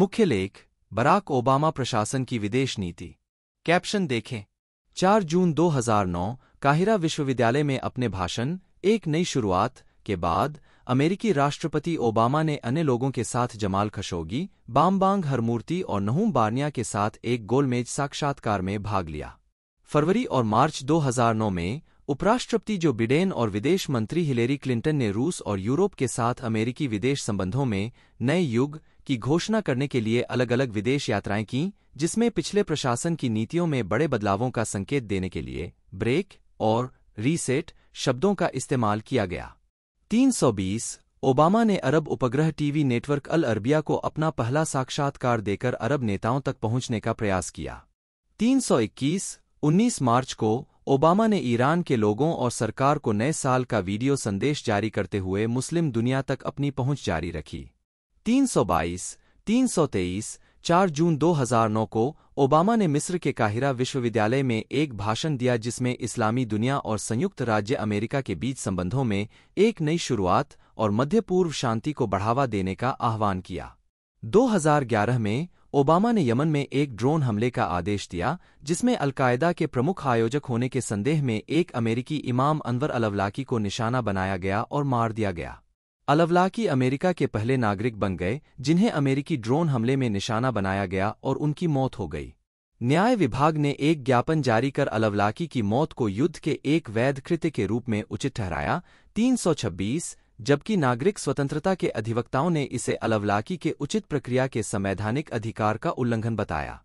मुख्य लेख बराक ओबामा प्रशासन की विदेश नीति कैप्शन देखें 4 जून 2009 काहिरा विश्वविद्यालय में अपने भाषण एक नई शुरुआत के बाद अमेरिकी राष्ट्रपति ओबामा ने अन्य लोगों के साथ जमाल खशोगी बामबांग हरमूर्ति और नहूम बार्निया के साथ एक गोलमेज साक्षात्कार में भाग लिया फरवरी और मार्च 2009 में उपराष्ट्रपति जो बिडेन और विदेश मंत्री हिलेरी क्लिंटन ने रूस और यूरोप के साथ अमेरिकी विदेश संबंधों में नए युग की घोषणा करने के लिए अलग अलग विदेश यात्राएं की जिसमें पिछले प्रशासन की नीतियों में बड़े बदलावों का संकेत देने के लिए ब्रेक और रीसेट शब्दों का इस्तेमाल किया गया 320 ओबामा ने अरब उपग्रह टीवी नेटवर्क अल अरबिया को अपना पहला साक्षात्कार देकर अरब नेताओं तक पहुंचने का प्रयास किया 321 19 मार्च को ओबामा ने ईरान के लोगों और सरकार को नए साल का वीडियो संदेश जारी करते हुए मुस्लिम दुनिया तक अपनी पहुंच जारी रखी 322, 323, 4 जून 2009 को ओबामा ने मिस्र के काहिरा विश्वविद्यालय में एक भाषण दिया जिसमें इस्लामी दुनिया और संयुक्त राज्य अमेरिका के बीच संबंधों में एक नई शुरुआत और मध्य पूर्व शांति को बढ़ावा देने का आह्वान किया 2011 में ओबामा ने यमन में एक ड्रोन हमले का आदेश दिया जिसमें अलकायदा के प्रमुख आयोजक होने के संदेह में एक अमेरिकी इमाम अनवर अलवलाकी को निशाना बनाया गया और मार दिया गया अलवलाकी अमेरिका के पहले नागरिक बन गए जिन्हें अमेरिकी ड्रोन हमले में निशाना बनाया गया और उनकी मौत हो गई न्याय विभाग ने एक ज्ञापन जारी कर अलवलाकी की मौत को युद्ध के एक वैध कृत्य के रूप में उचित ठहराया 326 जबकि नागरिक स्वतंत्रता के अधिवक्ताओं ने इसे अलवलाकी के उचित प्रक्रिया के संवैधानिक अधिकार का उल्लंघन बताया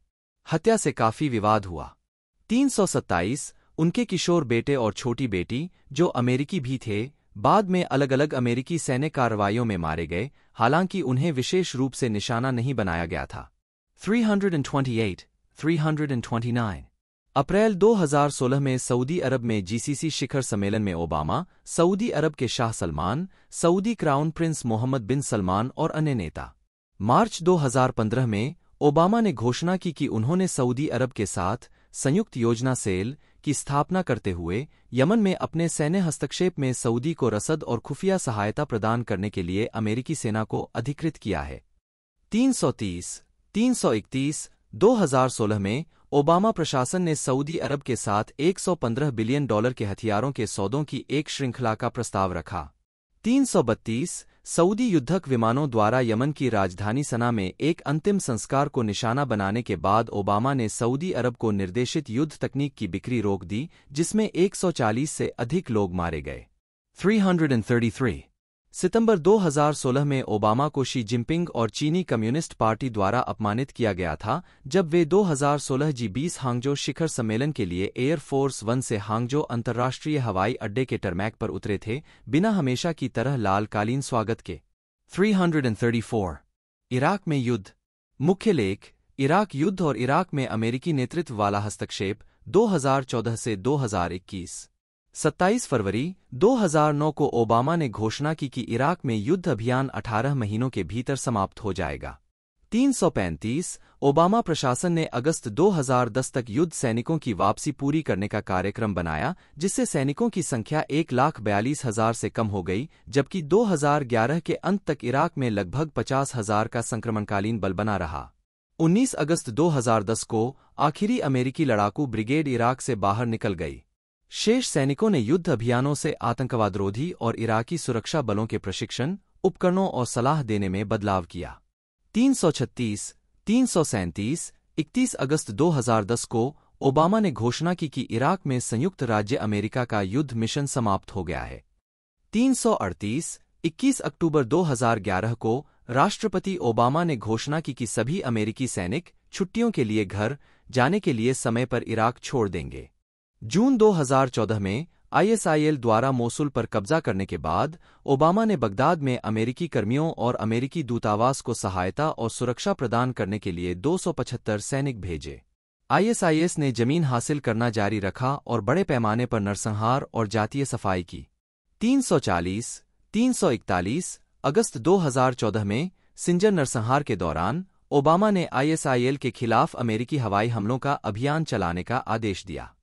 हत्या से काफी विवाद हुआ 327 उनके किशोर बेटे और छोटी बेटी जो अमेरिकी भी थे बाद में अलग अलग अमेरिकी सैन्य कार्रवाइयों में मारे गए हालांकि उन्हें विशेष रूप से निशाना नहीं बनाया गया था 328, 329 अप्रैल 2016 में सऊदी अरब में जीसीसी शिखर सम्मेलन में ओबामा सऊदी अरब के शाह Salman Saudi crown prince Mohammed bin Salman और अन्य नेता मार्च 2015 में ओबामा ने घोषणा की कि उन्होंने सऊदी अरब के साथ संयुक्त योजना सेल की स्थापना करते हुए यमन में अपने सैन्य हस्तक्षेप में सऊदी को रसद और खुफिया सहायता प्रदान करने के लिए अमेरिकी सेना को अधिकृत किया है 330, 331, 2016 में ओबामा प्रशासन ने सऊदी अरब के साथ 115 बिलियन डॉलर के हथियारों के सौदों की एक श्रृंखला का प्रस्ताव रखा 332, सऊदी युद्धक विमानों द्वारा यमन की राजधानी सना में एक अंतिम संस्कार को निशाना बनाने के बाद ओबामा ने सऊदी अरब को निर्देशित युद्ध तकनीक की बिक्री रोक दी जिसमें 140 से अधिक लोग मारे गए 333 सितंबर 2016 में ओबामा को शी जिनपिंग और चीनी कम्युनिस्ट पार्टी द्वारा अपमानित किया गया था जब वे 2016 जी बीस हांगजो शिखर सम्मेलन के लिए एयर फोर्स वन से हांगजो अंतर्राष्ट्रीय हवाई अड्डे के टर्मैक पर उतरे थे बिना हमेशा की तरह लाल कालीन स्वागत के 334 इराक में युद्ध मुख्य लेख इराक युद्ध और इराक में अमेरिकी नेतृत्व वाला हस्तक्षेप 2014 से 2021 27 फरवरी 2009 को ओबामा ने घोषणा की कि इराक में युद्ध अभियान 18 महीनों के भीतर समाप्त हो जाएगा 335 ओबामा प्रशासन ने अगस्त 2010 तक युद्ध सैनिकों की वापसी पूरी करने का कार्यक्रम बनाया जिससे सैनिकों की संख्या एक लाख बयालीस हजार से कम हो गई जबकि 2011 के अंत तक इराक में लगभग पचास हजार का संक्रमणकालीन बल बना रहा 19 अगस्त 2010 को आखिरी अमेरिकी लड़ाकू ब्रिगेड इराक से बाहर निकल गई शेष सैनिकों ने युद्ध अभियानों से आतंकवादरोधी और इराकी सुरक्षा बलों के प्रशिक्षण उपकरणों और सलाह देने में बदलाव किया 336, 337, 31 अगस्त 2010 को ओबामा ने घोषणा की कि इराक में संयुक्त राज्य अमेरिका का युद्ध मिशन समाप्त हो गया है 338, 21 अक्टूबर 2011 को राष्ट्रपति ओबामा ने घोषणा की कि सभी अमेरिकी सैनिक छुट्टियों के लिए घर जाने के लिए समय पर इराक छोड़ देंगे जून 2014 में आईएसआईएल द्वारा मोसुल पर कब्जा करने के बाद ओबामा ने बगदाद में अमेरिकी कर्मियों और अमेरिकी दूतावास को सहायता और सुरक्षा प्रदान करने के लिए 275 सैनिक भेजे आईएसआईएस ने जमीन हासिल करना जारी रखा और बड़े पैमाने पर नरसंहार और जातीय सफाई की 340, 341 अगस्त 2014 में सिंजर नरसंहार के दौरान ओबामा ने आईएसआईएल के खिलाफ अमेरिकी हवाई हमलों का अभियान चलाने का आदेश दिया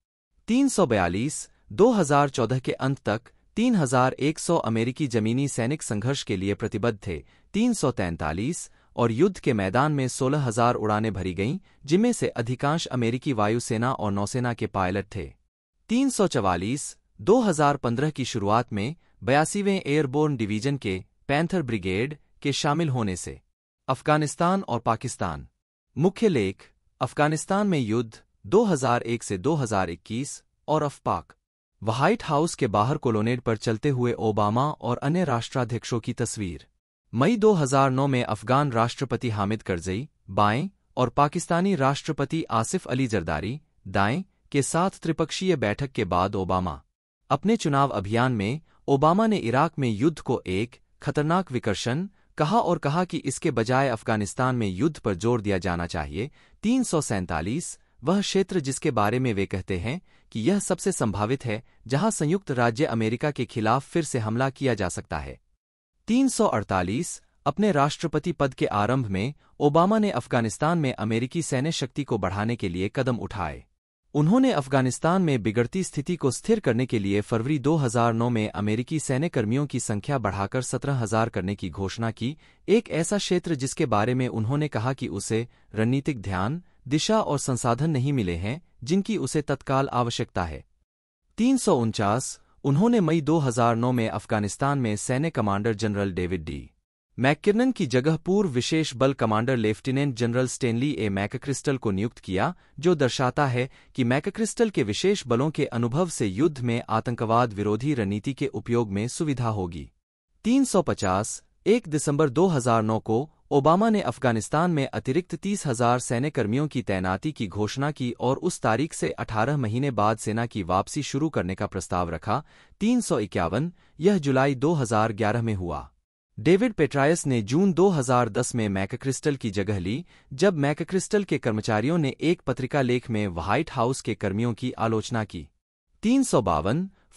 342 2014 के अंत तक 3100 अमेरिकी जमीनी सैनिक संघर्ष के लिए प्रतिबद्ध थे 343 और युद्ध के मैदान में 16000 उड़ानें भरी गईं जिनमें से अधिकांश अमेरिकी वायुसेना और नौसेना के पायलट थे 344 2015 की शुरुआत में बयासीवें एयरबोर्न डिवीजन के पैंथर ब्रिगेड के शामिल होने से अफगानिस्तान और पाकिस्तान मुख्य लेख अफगानिस्तान में युद्ध 2001 से 2021 और अफपाक व्हाइट हाउस के बाहर कोलोनेड पर चलते हुए ओबामा और अन्य राष्ट्राध्यक्षों की तस्वीर मई 2009 में अफगान राष्ट्रपति हामिद करजई बाएं और पाकिस्तानी राष्ट्रपति आसिफ अली जरदारी दाएं के साथ त्रिपक्षीय बैठक के बाद ओबामा अपने चुनाव अभियान में ओबामा ने इराक में युद्ध को एक खतरनाक विकर्षण कहा और कहा कि इसके बजाय अफगानिस्तान में युद्ध पर जोर दिया जाना चाहिए तीन सौ सैंतालीस वह क्षेत्र जिसके बारे में वे कहते हैं कि यह सबसे संभावित है जहां संयुक्त राज्य अमेरिका के खिलाफ फिर से हमला किया जा सकता है 348 अपने राष्ट्रपति पद के आरंभ में ओबामा ने अफगानिस्तान में अमेरिकी सैन्य शक्ति को बढ़ाने के लिए कदम उठाए उन्होंने अफगानिस्तान में बिगड़ती स्थिति को स्थिर करने के लिए फरवरी 2009 में अमेरिकी सैन्यकर्मियों की संख्या बढ़ाकर सत्रह हजार करने की घोषणा की एक ऐसा क्षेत्र जिसके बारे में उन्होंने कहा कि उसे रणनीतिक ध्यान दिशा और संसाधन नहीं मिले हैं जिनकी उसे तत्काल आवश्यकता है तीन उन्होंने मई 2009 में अफगानिस्तान में सैन्य commander general David D McKiernan की जगह पूर्व विशेष बल commander lieutenant general Stanley A McChrystal को नियुक्त किया जो दर्शाता है कि मैकक्रिस्टल के विशेष बलों के अनुभव से युद्ध में आतंकवाद विरोधी रणनीति के उपयोग में सुविधा होगी 350 एक दिसंबर 2009 को ओबामा ने अफगानिस्तान में अतिरिक्त तीस हजार सैन्यकर्मियों की तैनाती की घोषणा की और उस तारीख से 18 महीने बाद सेना की वापसी शुरू करने का प्रस्ताव रखा तीन यह जुलाई 2011 में हुआ डेविड पेट्रायस ने जून 2010 में मैकक्रिस्टल की जगह ली जब मैकक्रिस्टल के कर्मचारियों ने एक पत्रिका लेख में व्हाइट हाउस के कर्मियों की आलोचना की तीन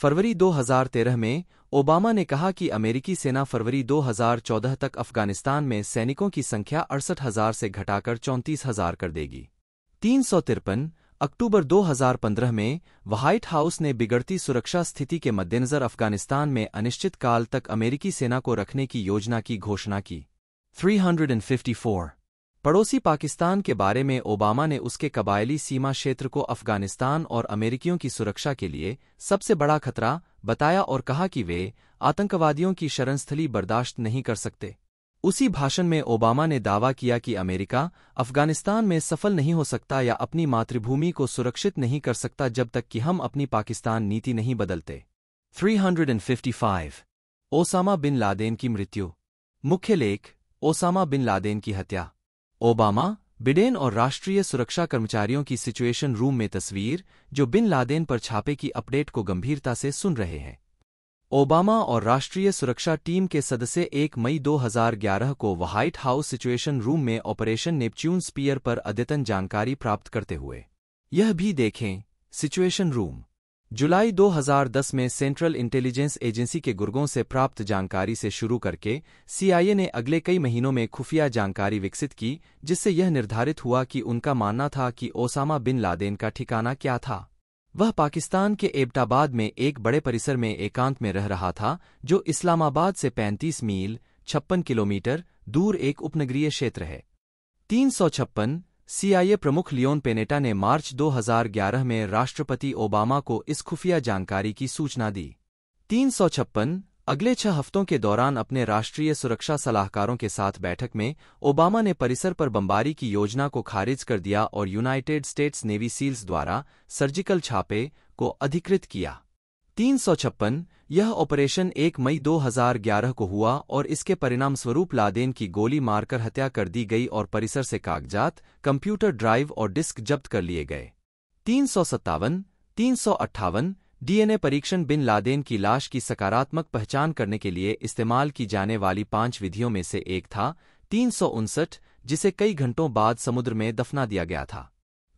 फरवरी 2013 में ओबामा ने कहा कि अमेरिकी सेना फरवरी 2014 तक अफगानिस्तान में सैनिकों की संख्या अड़सठ हजार से घटाकर चौंतीस हजार कर देगी तीन अक्टूबर 2015 में व्हाइट हाउस ने बिगड़ती सुरक्षा स्थिति के मद्देनजर अफगानिस्तान में अनिश्चित काल तक अमेरिकी सेना को रखने की योजना की घोषणा की 354 पड़ोसी पाकिस्तान के बारे में ओबामा ने उसके कबायली सीमा क्षेत्र को अफगानिस्तान और अमेरिकियों की सुरक्षा के लिए सबसे बड़ा खतरा बताया और कहा कि वे आतंकवादियों की शरणस्थली बर्दाश्त नहीं कर सकते उसी भाषण में ओबामा ने दावा किया कि अमेरिका अफगानिस्तान में सफल नहीं हो सकता या अपनी मातृभूमि को सुरक्षित नहीं कर सकता जब तक कि हम अपनी पाकिस्तान नीति नहीं बदलते 355 ओसामा बिन लादेन की मृत्यु मुख्य लेख ओसामा बिन लादेन की हत्या ओबामा बिडेन और राष्ट्रीय सुरक्षा कर्मचारियों की सिचुएशन रूम में तस्वीर जो बिन लादेन पर छापे की अपडेट को गंभीरता से सुन रहे हैं ओबामा और राष्ट्रीय सुरक्षा टीम के सदस्य 1 मई 2011 को व्हाइट हाउस सिचुएशन रूम में ऑपरेशन नेपच्यून स्पीयर पर अद्यतन जानकारी प्राप्त करते हुए यह भी देखें सिचुएशन रूम जुलाई 2010 में सेंट्रल इंटेलिजेंस एजेंसी के गुर्गों से प्राप्त जानकारी से शुरू करके सीआईए ने अगले कई महीनों में खुफिया जानकारी विकसित की जिससे यह निर्धारित हुआ कि उनका मानना था कि ओसामा बिन लादेन का ठिकाना क्या था वह पाकिस्तान के एबटाबाद में एक बड़े परिसर में एकांत में रह रहा था जो इस्लामाबाद से 35 मील छप्पन किलोमीटर दूर एक उपनगरीय क्षेत्र है तीन सौ छप्पन सीआईए प्रमुख लियोन पेनेटा ने मार्च 2011 में राष्ट्रपति ओबामा को इस खुफिया जानकारी की सूचना दी तीन सौ छप्पन अगले छह हफ्तों के दौरान अपने राष्ट्रीय सुरक्षा सलाहकारों के साथ बैठक में ओबामा ने परिसर पर बमबारी की योजना को खारिज कर दिया और यूनाइटेड स्टेट्स नेवी सील्स द्वारा सर्जिकल छापे को अधिकृत किया तीन सौ छप्पन यह ऑपरेशन 1 मई 2011 को हुआ और इसके परिणाम स्वरूप लादेन की गोली मारकर हत्या कर दी गई और परिसर से कागजात कंप्यूटर ड्राइव और डिस्क जब्त कर लिए गए तीन सौ सत्तावन तीन सौ डीएनए परीक्षण बिन लादेन की लाश की सकारात्मक पहचान करने के लिए इस्तेमाल की जाने वाली पांच विधियों में से एक था तीन जिसे कई घंटों बाद समुद्र में दफना दिया गया था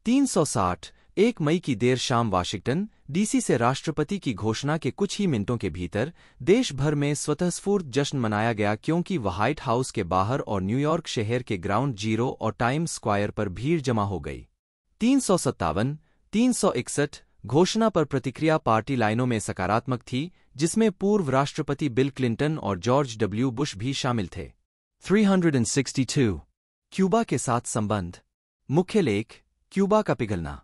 360 एक मई की देर शाम वाशिंगटन डीसी से राष्ट्रपति की घोषणा के कुछ ही मिनटों के भीतर देश भर में स्वतःस्फूर्त जश्न मनाया गया क्योंकि व्हाइट हाउस के बाहर और न्यूयॉर्क शहर के ग्राउंड जीरो और टाइम स्क्वायर पर भीड़ जमा हो गई तीन सौ सत्तावन तीन सौ इकसठ घोषणा पर प्रतिक्रिया पार्टी लाइनों में सकारात्मक थी जिसमें पूर्व राष्ट्रपति बिल क्लिंटन और जॉर्ज डब्ल्यू बुश भी शामिल थे 362 क्यूबा के साथ संबंध मुख्य लेख क्यूबा का पिघलना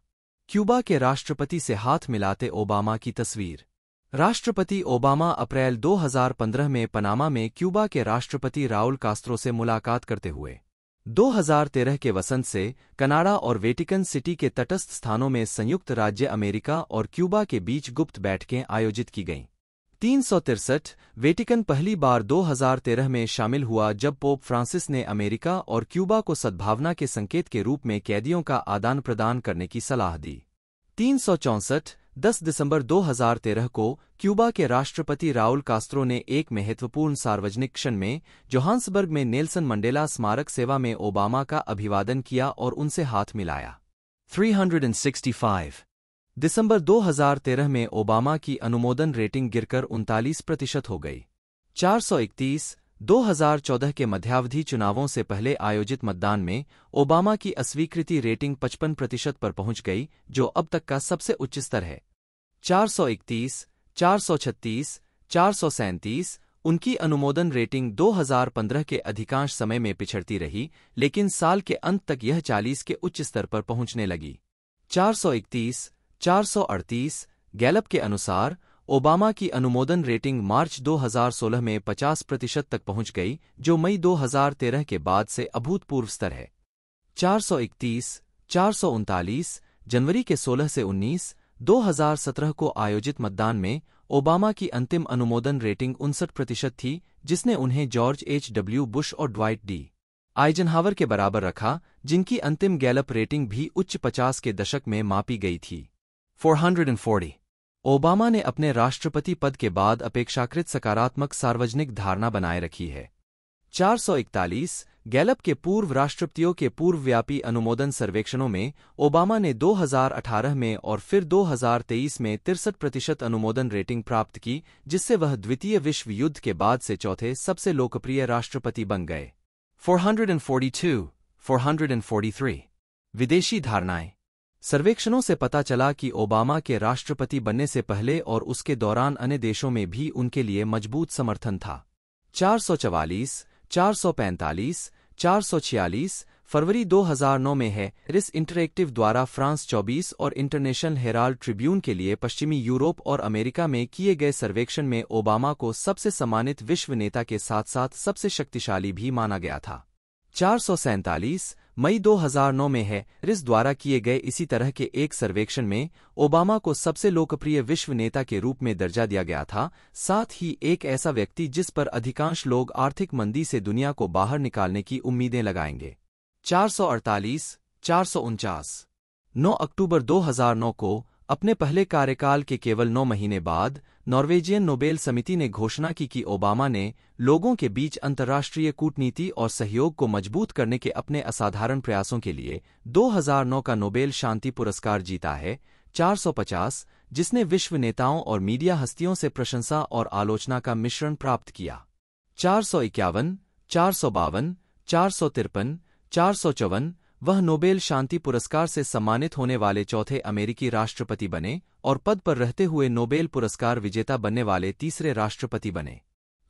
क्यूबा के राष्ट्रपति से हाथ मिलाते ओबामा की तस्वीर राष्ट्रपति ओबामा अप्रैल 2015 में पनामा में क्यूबा के राष्ट्रपति राउल कास्त्रो से मुलाकात करते हुए 2013 के वसंत से कनाडा और वेटिकन सिटी के तटस्थ स्थानों में संयुक्त राज्य अमेरिका और क्यूबा के बीच गुप्त बैठकें आयोजित की गईं तीन वेटिकन पहली बार 2013 में शामिल हुआ जब पोप फ्रांसिस ने अमेरिका और क्यूबा को सद्भावना के संकेत के रूप में कैदियों का आदान प्रदान करने की सलाह दी तीन 10 दिसंबर 2013 को क्यूबा के राष्ट्रपति राउल कास्त्रो ने एक महत्वपूर्ण सार्वजनिक क्षण में जोहान्सबर्ग में नेल्सन मंडेला स्मारक सेवा में ओबामा का अभिवादन किया और उनसे हाथ मिलाया 365 दिसंबर 2013 में ओबामा की अनुमोदन रेटिंग गिरकर उनतालीस प्रतिशत हो गई 431 2014 के मध्यावधि चुनावों से पहले आयोजित मतदान में ओबामा की अस्वीकृति रेटिंग 55 प्रतिशत पर पहुंच गई जो अब तक का सबसे उच्च स्तर है 431, 436, 437, उनकी अनुमोदन रेटिंग 2015 के अधिकांश समय में पिछड़ती रही लेकिन साल के अंत तक यह 40 के उच्च स्तर पर पहुंचने लगी 431, 438, गैलप के अनुसार ओबामा की अनुमोदन रेटिंग मार्च 2016 में 50 प्रतिशत तक पहुंच गई जो मई 2013 के बाद से अभूतपूर्व स्तर है 431, सौ जनवरी के 16 से 19, 2017 को आयोजित मतदान में ओबामा की अंतिम अनुमोदन रेटिंग उनसठ प्रतिशत थी जिसने उन्हें जॉर्ज एच डब्ल्यू बुश और ड्वाइट डी आइजनहावर के बराबर रखा जिनकी अंतिम गैलप रेटिंग भी उच्च 50 के दशक में मापी गई थी 440 ओबामा ने अपने राष्ट्रपति पद के बाद अपेक्षाकृत सकारात्मक सार्वजनिक धारणा बनाए रखी है 441 गैलप के पूर्व राष्ट्रपतियों के पूर्वव्यापी अनुमोदन सर्वेक्षणों में ओबामा ने 2018 में और फिर 2023 में तिरसठ प्रतिशत अनुमोदन रेटिंग प्राप्त की जिससे वह द्वितीय विश्व युद्ध के बाद से चौथे सबसे लोकप्रिय राष्ट्रपति बन गए 442, 443 विदेशी धारणाएं सर्वेक्षणों से पता चला कि ओबामा के राष्ट्रपति बनने से पहले और उसके दौरान अन्य देशों में भी उनके लिए मजबूत समर्थन था 444, 445, छियालीस फरवरी 2009 में है रिस इंटरेक्टिव द्वारा फ्रांस 24 और इंटरनेशनल हेराल्ड ट्रिब्यून के लिए पश्चिमी यूरोप और अमेरिका में किए गए सर्वेक्षण में ओबामा को सबसे सम्मानित विश्व नेता के साथ साथ सबसे शक्तिशाली भी माना गया था चार सौ सैंतालीस मई 2009 में है रिस द्वारा किए गए इसी तरह के एक सर्वेक्षण में ओबामा को सबसे लोकप्रिय विश्व नेता के रूप में दर्जा दिया गया था साथ ही एक ऐसा व्यक्ति जिस पर अधिकांश लोग आर्थिक मंदी से दुनिया को बाहर निकालने की उम्मीदें लगाएंगे 448, 449, 9 अक्टूबर 2009 को अपने पहले कार्यकाल के केवल नौ महीने बाद नॉर्वेजियन नोबेल समिति ने घोषणा की कि ओबामा ने लोगों के बीच अंतर्राष्ट्रीय कूटनीति और सहयोग को मजबूत करने के अपने असाधारण प्रयासों के लिए 2009 का नोबेल शांति पुरस्कार जीता है 450, जिसने विश्व नेताओं और मीडिया हस्तियों से प्रशंसा और आलोचना का मिश्रण प्राप्त किया चार सौ इक्यावन चार सौ बावन चार सौ तिरपन चार सौ चौवन वह नोबेल शांति पुरस्कार से सम्मानित होने वाले चौथे अमेरिकी राष्ट्रपति बने और पद पर रहते हुए नोबेल पुरस्कार विजेता बनने वाले तीसरे राष्ट्रपति बने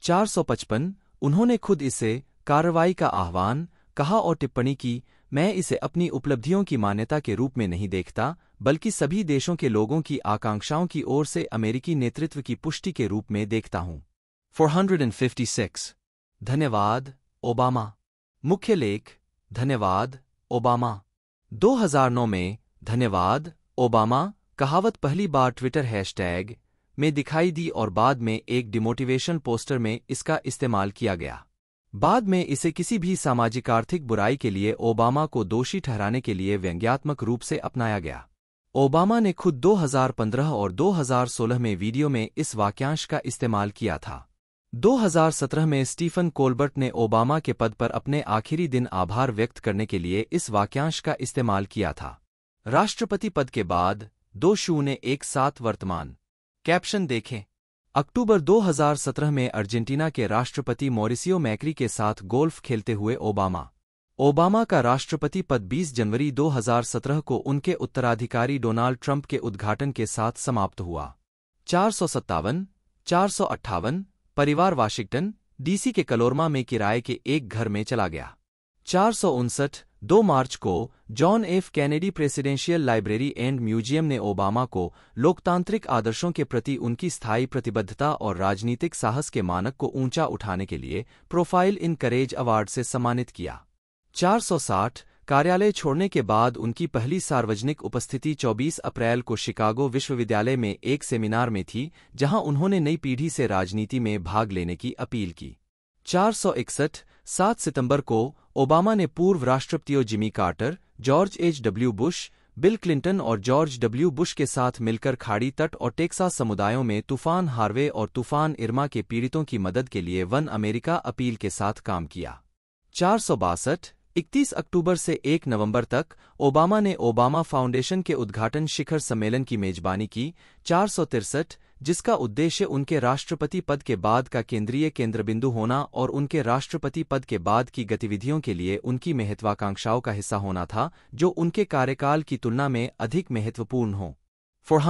455 उन्होंने खुद इसे कार्रवाई का आह्वान कहा और टिप्पणी की मैं इसे अपनी उपलब्धियों की मान्यता के रूप में नहीं देखता बल्कि सभी देशों के लोगों की आकांक्षाओं की ओर से अमेरिकी नेतृत्व की पुष्टि के रूप में देखता हूं 456 धन्यवाद ओबामा मुख्य लेख धन्यवाद ओबामा 2009 में धन्यवाद ओबामा कहावत पहली बार ट्विटर हैशटैग में दिखाई दी और बाद में एक डिमोटिवेशन पोस्टर में इसका इस्तेमाल किया गया बाद में इसे किसी भी सामाजिक आर्थिक बुराई के लिए ओबामा को दोषी ठहराने के लिए व्यंग्यात्मक रूप से अपनाया गया ओबामा ने खुद 2015 और 2016 में वीडियो में इस वाक्यांश का इस्तेमाल किया था 2017 में स्टीफन कोलबर्ट ने ओबामा के पद पर अपने आखिरी दिन आभार व्यक्त करने के लिए इस वाक्यांश का इस्तेमाल किया था राष्ट्रपति पद के बाद दो शून्य एक साथ वर्तमान कैप्शन देखें अक्टूबर 2017 में अर्जेंटीना के राष्ट्रपति मॉरिसियो मैक्री के साथ गोल्फ खेलते हुए ओबामा ओबामा का राष्ट्रपति पद 20 जनवरी 2017 को उनके उत्तराधिकारी डोनाल्ड ट्रंप के उद्घाटन के साथ समाप्त हुआ चार सौ सत्तावन चार सौ अट्ठावन परिवार वाशिंगटन डीसी के कलोरमा में किराए के एक घर में चला गया चार दो मार्च को John F Kennedy presidential library and museum ने ओबामा को लोकतांत्रिक आदर्शों के प्रति उनकी स्थायी प्रतिबद्धता और राजनीतिक साहस के मानक को ऊंचा उठाने के लिए प्रोफाइल इन करेज अवार्ड से सम्मानित किया 460 कार्यालय छोड़ने के बाद उनकी पहली सार्वजनिक उपस्थिति 24 अप्रैल को शिकागो विश्वविद्यालय में एक सेमिनार में थी जहां उन्होंने नई पीढ़ी से राजनीति में भाग लेने की अपील की चार सौ इकसठ सात सितंबर को ओबामा ने पूर्व राष्ट्रपतियों Jimmy Carter George H W Bush Bill Clinton और जॉर्ज डब्ल्यू बुश के साथ मिलकर खाड़ी तट और टेक्सा समुदायों में तूफान हार्वे और तूफान इरमा के पीड़ितों की मदद के लिए वन अमेरिका अपील के साथ काम किया चार सौ बासठ 31 अक्टूबर से 1 नवंबर तक ओबामा ने ओबामा फाउंडेशन के उद्घाटन शिखर सम्मेलन की मेजबानी की चार जिसका उद्देश्य उनके राष्ट्रपति पद के बाद का केंद्रीय केंद्रबिंदु होना और उनके राष्ट्रपति पद के बाद की गतिविधियों के लिए उनकी महत्वाकांक्षाओं का हिस्सा होना था जो उनके कार्यकाल की तुलना में अधिक महत्वपूर्ण हों फोर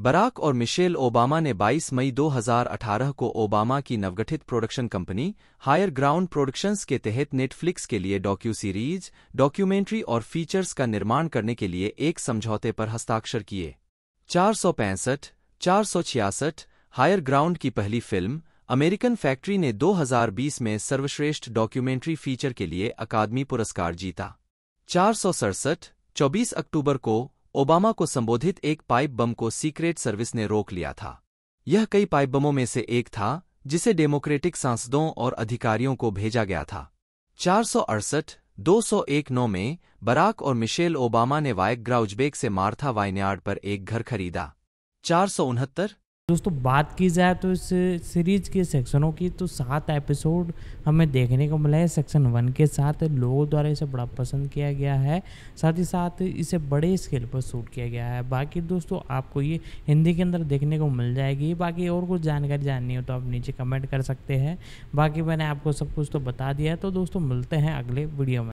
बराक और मिशेल ओबामा ने 22 मई 2018 को ओबामा की नवगठित production company higher ground productions के तहत नेटफ्लिक्स के लिए डॉक्यू सीरीज डॉक्यूमेंट्री और फीचर्स का निर्माण करने के लिए एक समझौते पर हस्ताक्षर किए चार सौ पैंसठ चार सौ छियासठ हायर ग्राउंड की पहली फिल्म अमेरिकन फैक्ट्री ने 2020 में सर्वश्रेष्ठ डॉक्यूमेंट्री फीचर के लिए अकादमी पुरस्कार जीता चार सौ सड़सठ चौबीस अक्टूबर को ओबामा को संबोधित एक पाइप बम को सीक्रेट सर्विस ने रोक लिया था यह कई पाइप बमों में से एक था जिसे डेमोक्रेटिक सांसदों और अधिकारियों को भेजा गया था चार सौ अड़सठ दो सौ एक नौ में बराक और मिशेल ओबामा ने वायक ग्राउजबेक से मार्था वाइनयार्ड पर एक घर खरीदा चार सौ उनहत्तर दोस्तों बात की जाए तो इस सीरीज के सेक्शनों की तो सात एपिसोड हमें देखने को मिला है सेक्शन वन के साथ लोगों द्वारा इसे बड़ा पसंद किया गया है साथ ही साथ इसे बड़े स्केल पर शूट किया गया है बाकी दोस्तों आपको ये हिंदी के अंदर देखने को मिल जाएगी बाकी और कुछ जानकारी जाननी हो तो आप नीचे कमेंट कर सकते हैं बाकी मैंने आपको सब कुछ तो बता दिया है तो दोस्तों मिलते हैं अगले वीडियो में